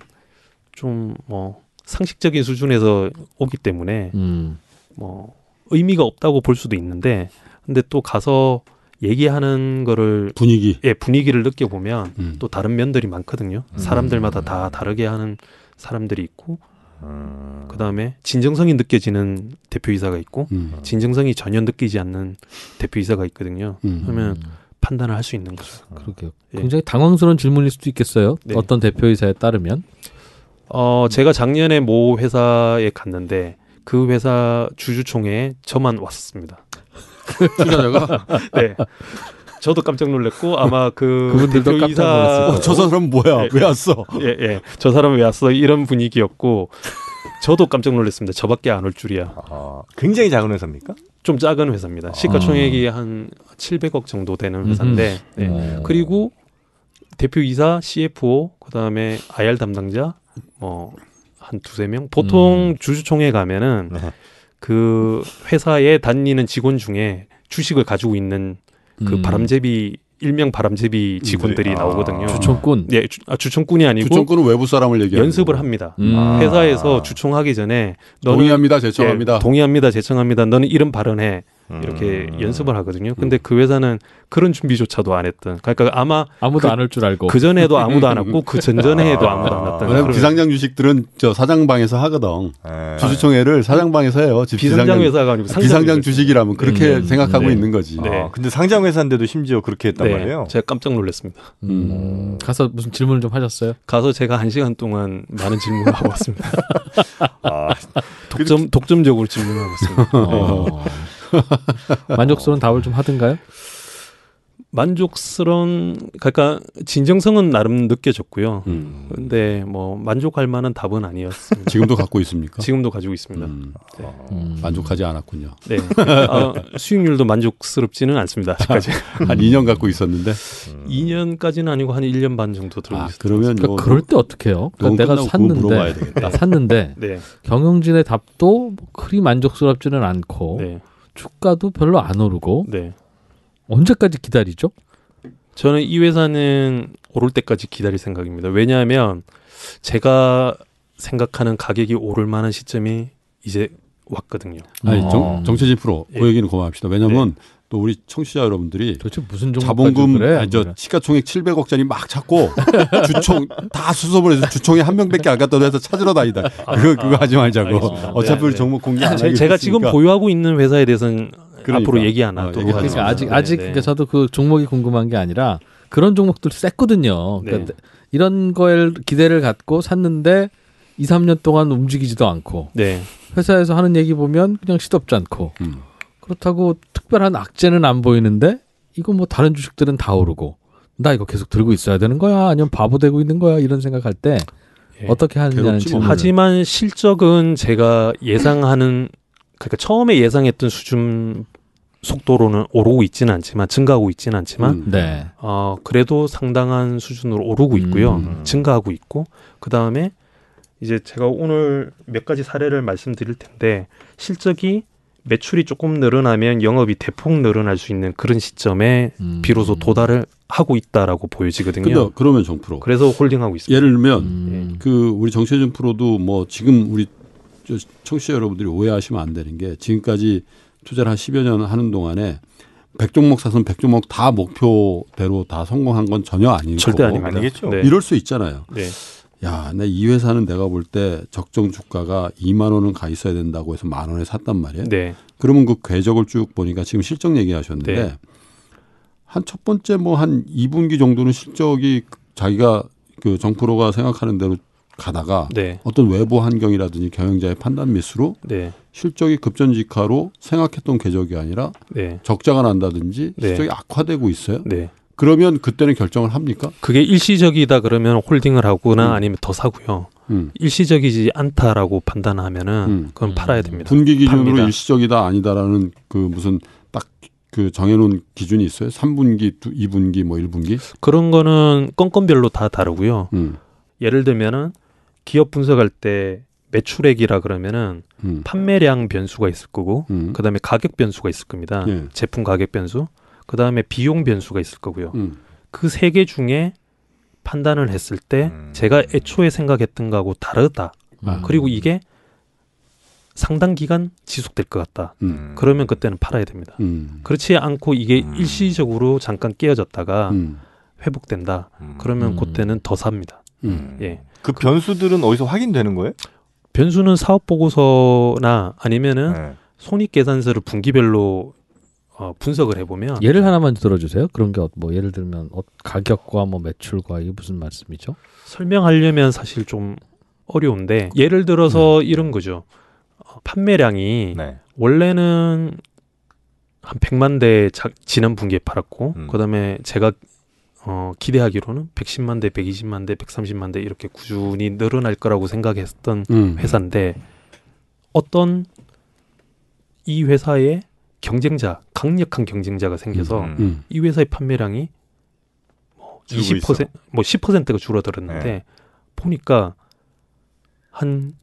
A: 좀뭐 상식적인 수준에서 오기 때문에 음. 뭐 의미가 없다고 볼 수도 있는데 근데 또 가서 얘기하는 거를 분위기 예 분위기를 느껴보면 음. 또 다른 면들이 많거든요 음. 사람들마다 다 음. 다르게 하는 사람들이 있고 음. 그다음에 진정성이 느껴지는 대표이사가 있고 음.
B: 진정성이 전혀 느끼지 않는 대표이사가 있거든요 음. 그러면
A: 판단을 할 수 있는 거죠 그러게 예. 굉장히
B: 당황스러운 질문일 수도 있겠어요 네. 어떤 대표이사에 따르면 어,
A: 제가 작년에 모 회사에 갔는데 그 회사 주주총회에 저만 왔습니다. 투자자가? 네. 저도 깜짝 놀랐고 아마 그 대표이사... 어저 사람 뭐야? 예, 예, 왜 왔어? 예, 예. 저 사람 왜 왔어? 이런 분위기였고 저도 깜짝 놀랐습니다. 저밖에 안 올 줄이야. 아, 굉장히 작은 회사입니까? 좀 작은 회사입니다. 시가총액이 아. 한 700억 정도 되는 회사인데 음, 음. 네. 그리고 대표이사, CFO, 그다음에 IR 담당자, 뭐한 두세 명 보통 음. 주주총회 가면은 네. 그 회사에 다니는 직원 중에 주식을 가지고 있는 그 음. 바람제비 일명 바람제비 직원들이 네. 아. 나오거든요. 주총꾼. 예, 주, 아, 주총꾼이 아니고 주총꾼은 외부 사람을 얘기하는 연습을 합니다. 음. 아. 회사에서 주총하기 전에 동의합니다, 제청합니다. 예, 동의합니다, 제청합니다. 너는 이름 발언해. 이렇게 음. 연습을 하거든요. 근데 그 회사는 그런 준비조차도 안 했던. 그러니까
D: 아마 아무도 그, 안올 줄 알고 그 전에도 아무도 안 왔고 그 전전해에도 아. 아무도 안 왔던. 왜냐 비상장 주식들은 저 사장방에서 하거든. 네. 주주총회를 사장방에서 해요. 비상장, 회사가 아니고 상장 비상장
C: 주식이라면 그렇게 음. 생각하고 네. 있는 거지. 네. 아, 근데 상장 회사인데도 심지어 그렇게 했단 네. 말이에요. 제가 깜짝
A: 놀랐습니다. 음. 음.
B: 가서 무슨 질문을 좀 하셨어요?
A: 가서 제가 한 시간 동안 많은 질문을 하고 왔습니다. 아. 독점 독점적으로 질문을 하고 왔습니다. 어. 네. 만족스러운 답을 좀 하든가요? 만족스러운 그러니까 진정성은 나름 느껴졌고요. 음. 근데 뭐 만족할 만한 답은
D: 아니었습니다. 지금도 갖고 있습니까? 지금도 가지고 있습니다. 음. 네. 음. 만족하지 않았군요. 네. 아, 수익률도 만족스럽지는 않습니다. 아직까지. 한 2년 갖고 있었는데
A: 2년까지는 아니고 한 1년 반 정도 들고 아, 있습니다. 그러면 그러니까 요, 뭐 그럴 때 어떻게 해요?
B: 그러니까 내가 샀는데 샀는데 네. 경영진의 답도 그리 뭐 만족스럽지는 않고 네. 주가도 별로 안 오르고 네. 언제까지 기다리죠? 저는
A: 이 회사는 오를 때까지 기다릴 생각입니다. 왜냐하면 제가 생각하는 가격이 오를 만한 시점이 이제 왔거든요. 아니, 정, 어. 정체진 프로 예. 그 얘기는
D: 고마합시다. 왜냐하면 네. 또 우리 청취자 여러분들이 도대체 무슨 자본금 그래? 아니, 저 시가총액 700억짜리 막 찾고 주총 다 수소문해서 주총에 한 명밖에 안 갔다고 해서 찾으러 다니다. 그거 아, 그거 하지 말자고. 아,
B: 어차피 네, 네, 종목 공개 아, 안 제, 제가 지금 보유하고 있는 회사에 대해서는 그러니까. 앞으로 얘기 안하고록 어, 그러니까 아직 아직 네. 그러니까 저도 그 종목이 궁금한 게 아니라 그런 종목들 셌거든요. 네. 그러니까 네. 이런 거에 기대를 갖고 샀는데 2, 3년 동안 움직이지도 않고 네. 회사에서 하는 얘기 보면 그냥 시덥지 않고 음. 그렇다고 특별한 악재는 안 보이는데 이거 뭐 다른 주식들은 다 오르고 나 이거 계속 들고 있어야 되는 거야 아니면 바보 되고 있는 거야 이런 생각할 때 예, 어떻게 하느냐는 질문. 뭐.
A: 하지만 실적은 제가 예상하는 그러니까 처음에 예상했던 수준 속도로는 오르고 있지는 않지만 증가하고 있지는 않지만 음, 네. 어, 그래도 상당한 수준으로 오르고 있고요 음. 음. 증가하고 있고 그 다음에 이제 제가 오늘 몇 가지 사례를 말씀드릴 텐데 실적이 매출이 조금 늘어나면 영업이 대폭 늘어날 수 있는 그런 시점에 음. 비로소 도달을 하고 있다라고 보여지거든요. 근데 그러면 정프로.
D: 그래서 홀딩하고 있습니다. 예를 들면 음. 예. 그 우리 정세준 프로도 뭐 지금 우리 청취자 여러분들이 오해하시면 안 되는 게 지금까지 투자를 한 10여 년 하는 동안에 백종목 사선 백종목 다 목표대로 다 성공한 건 전혀 아니고 절대 아니겠죠. 네. 이럴 수 있잖아요. 네. 야, 내 이 회사는 내가 볼 때 적정 주가가 2만 원은 가 있어야 된다고 해서 만 원에 샀단 말이에요. 네. 그러면 그 궤적을 쭉 보니까 지금 실적 얘기하셨는데 네. 한첫 번째 뭐 한 2분기 정도는 실적이 자기가 그 정프로가 생각하는 대로 가다가 네. 어떤 외부 환경이라든지 경영자의 판단 미스로 네. 실적이 급전직하로 생각했던 궤적이 아니라 네. 적자가 난다든지 네. 실적이 악화되고 있어요. 네. 그러면 그때는 결정을 합니까?
A: 그게 일시적이다 그러면 홀딩을 하거나 음. 아니면 더 사고요. 음. 일시적이지 않다라고 판단하면은 음. 그건 음. 팔아야 됩니다. 분기 기준으로 팝니다.
D: 일시적이다 아니다라는 그 무슨 딱 그 정해놓은 기준이 있어요? 3분기, 2분기, 뭐 1분기?
A: 그런 거는 건건별로 다 다르고요. 음. 예를 들면은 기업 분석할 때 매출액이라 그러면은 음. 판매량 변수가 있을 거고 그다음에 가격 변수가 있을 겁니다. 예. 제품 가격 변수. 그 다음에 비용 변수가 있을 거고요. 음. 그세 개 중에 판단을 했을 때 음. 제가 애초에 생각했던 거하고 다르다. 음. 아. 그리고 이게 상당 기간 지속될 것 같다. 음. 그러면 그때는 팔아야 됩니다. 음. 그렇지 않고 이게 음. 일시적으로 잠깐 깨어졌다가 회복된다. 그러면 그때는 더 삽니다. 예. 그 변수들은 어디서 확인되는 거예요? 변수는 사업 보고서나 아니면은 네. 손익 계산서를 분기별로 어, 분석을 해보면 예를
B: 하나만 들어주세요. 그런 게 뭐 예를 들면 어, 가격과 뭐 매출과 이게 무슨 말씀이죠?
A: 설명하려면 사실 좀 어려운데 예를 들어서 네. 이런 거죠. 어, 판매량이 네. 원래는 한 100만 대 자, 지난 분기에 팔았고 음. 그다음에 제가 어, 기대하기로는 110만 대, 120만 대, 130만 대 이렇게 꾸준히 늘어날 거라고 생각했던 음. 회사인데 어떤 이 회사의 경쟁자, 강력한 경쟁자가 생겨서 음, 음. 이 회사의 판매량이 뭐 20%, 뭐 10%가 줄어들었는데 네. 보니까 한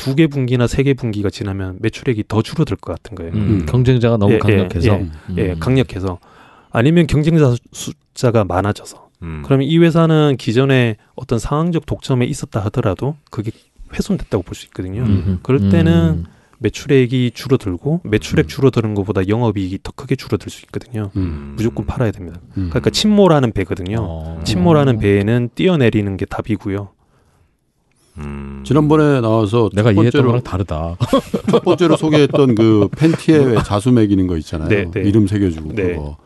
A: 두 개 분기나 세 개 분기가 지나면 매출액이 더 줄어들 것 같은 거예요. 음, 음. 경쟁자가 너무 예, 예 강력해서. 예, 음. 예, 강력해서. 아니면 경쟁자 숫자가 많아져서. 음. 그러면 이 회사는 기존에 어떤 상황적 독점에 있었다 하더라도 그게 훼손됐다고 볼 수 있거든요. 그럴 때는 매출액이 줄어들고 음. 매출액 줄어드는 것보다 영업이익이 더 크게 줄어들 수 있거든요. 음. 무조건 팔아야 됩니다. 음. 그러니까 침몰하는 배거든요. 어. 침몰하는 음. 배에는 뛰어내리는 게 답이고요. 음.
D: 지난번에 나와서 내가 이해했던 거랑 다르다. 첫 번째로 소개했던 그 팬티에 자수 매기는 거 있잖아요. 네, 네. 이름 새겨주고 네. 그거.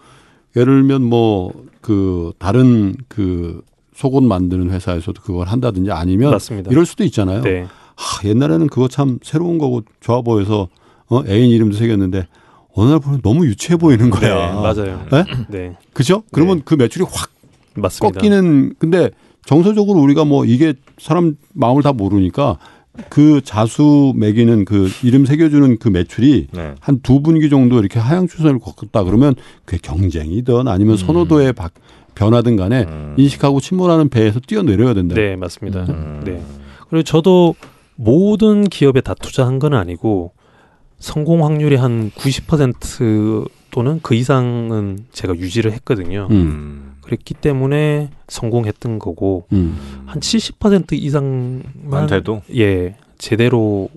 D: 예를 들면 뭐 그 다른 그 속옷 만드는 회사에서도 그걸 한다든지 아니면 맞습니다. 이럴 수도 있잖아요. 네. 하, 옛날에는 그거 참 새로운 거고 좋아 보여서 어, 애인 이름도 새겼는데 어느 날 보면 너무 유치해 보이는 네, 거야. 네, 맞아요. 네? 네. 그죠? 그러면 네. 그 매출이 확 맞습니다. 꺾이는 근데 정서적으로 우리가 뭐 이게 사람 마음을 다 모르니까 그 자수 매기는 그 이름 새겨주는 그 매출이 네. 한두 분기 정도 이렇게 하향 추세를 걷다 었 그러면 그게 경쟁이든 아니면 선호도의 음. 박, 변화든 간에 음. 인식하고 침몰하는 배에서 뛰어내려야 된다. 네, 맞습니다. 음. 네. 그리고 저도
A: 모든 기업에 다 투자한 건 아니고 성공 확률이 한 90% 또는 그 이상은 제가 유지를 했거든요. 음. 그랬기 때문에 성공했던 거고 음. 한70% 이상만 돼도 예 제대로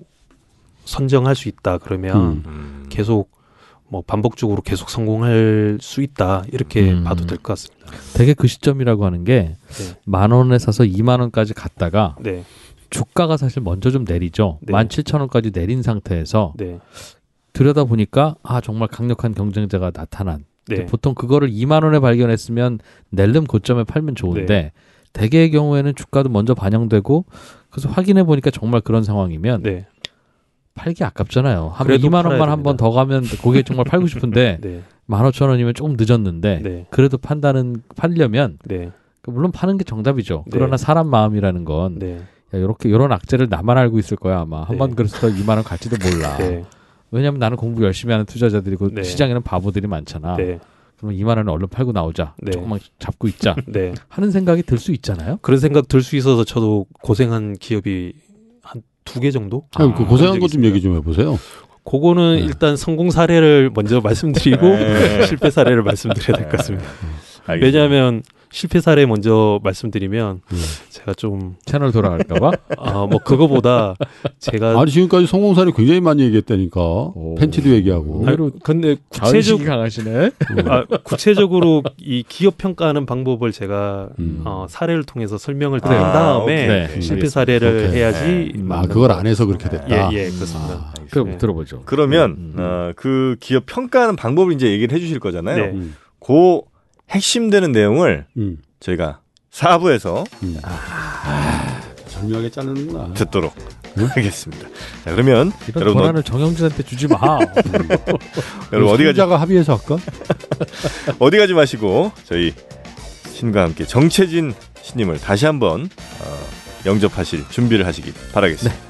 A: 선정할 수 있다 그러면 음. 계속
B: 뭐 반복적으로 계속 성공할 수 있다 이렇게 음. 봐도 될 것 같습니다. 되게 그 시점이라고 하는 게만 네. 원에 사서 2만 원까지 갔다가 네. 주가가 사실 먼저 좀 내리죠. 네. 17,000원까지 내린 상태에서 네. 들여다 보니까 아 정말 강력한 경쟁자가 나타난. 네. 보통 그거를 2만 원에 발견했으면 낼름 고점에 팔면 좋은데 네. 대개의 경우에는 주가도 먼저 반영되고 그래서 확인해 보니까 정말 그런 상황이면 네. 팔기 아깝잖아요. 한 2만 원만 한 번 더 가면 고객 정말 팔고 싶은데 네. 15,000원이면 조금 늦었는데 네. 그래도 판다는 팔려면 네. 물론 파는 게 정답이죠. 네. 그러나 사람 마음이라는 건 이렇게 네, 이런 악재를 나만 알고 있을 거야 아마 한번 네. 그래서 2만 원 갈지도 몰라. 네. 왜냐면 나는 공부 열심히 하는 투자자들이고 네. 시장에는 바보들이 많잖아. 네. 그럼 2만 원을 얼른 팔고 나오자. 네. 조금만 잡고 있자. 하는 생각이 들 수 있잖아요. 그런 생각 들 수 있어서 저도 고생한 기업이
A: 한 두 개 정도.
D: 아, 그 아, 고생한 것좀 얘기 좀 해보세요.
A: 그거는 일단 성공 사례를 먼저 말씀드리고 실패 사례를 말씀드려야 될 것 같습니다. 알 왜냐하면 실패 사례 먼저 말씀드리면 음. 제가 좀 채널 돌아갈까봐 아 뭐 그거보다 제가 아니
D: 지금까지 성공 사례 굉장히 많이 얘기했다니까 오. 팬티도 얘기하고 아, 아니, 근데 구체적
A: 강하시네 아, 구체적으로 이 기업 평가하는 방법을 제가 음. 어, 사례를 통해서 설명을 드린 아, 다음에 네. 실패 사례를 오케이. 해야지
B: 네. 음, 아 그걸 안 해서 그렇게 됐다 예예 예, 그렇습니다 아, 그럼 들어보죠
C: 그러면 음.
A: 어, 그
C: 기업 평가하는 방법을 이제 얘기를 해주실 거잖아요 네. 그 핵심되는 내용을 음. 저희가 사부에서 음. 아,
D: 절묘하게 자르는구나.
C: 듣도록 음? 하겠습니다. 자, 그러면 이런 여러분 권한을
B: 어... 정영진한테 주지 마. 음. 여러분 어디 가 자가 합의해서 할까?
C: 어디 가지 마시고 저희 신과 함께 정채진 신님을 다시 한번 어, 영접하실 준비를 하시기 바라겠습니다. 네.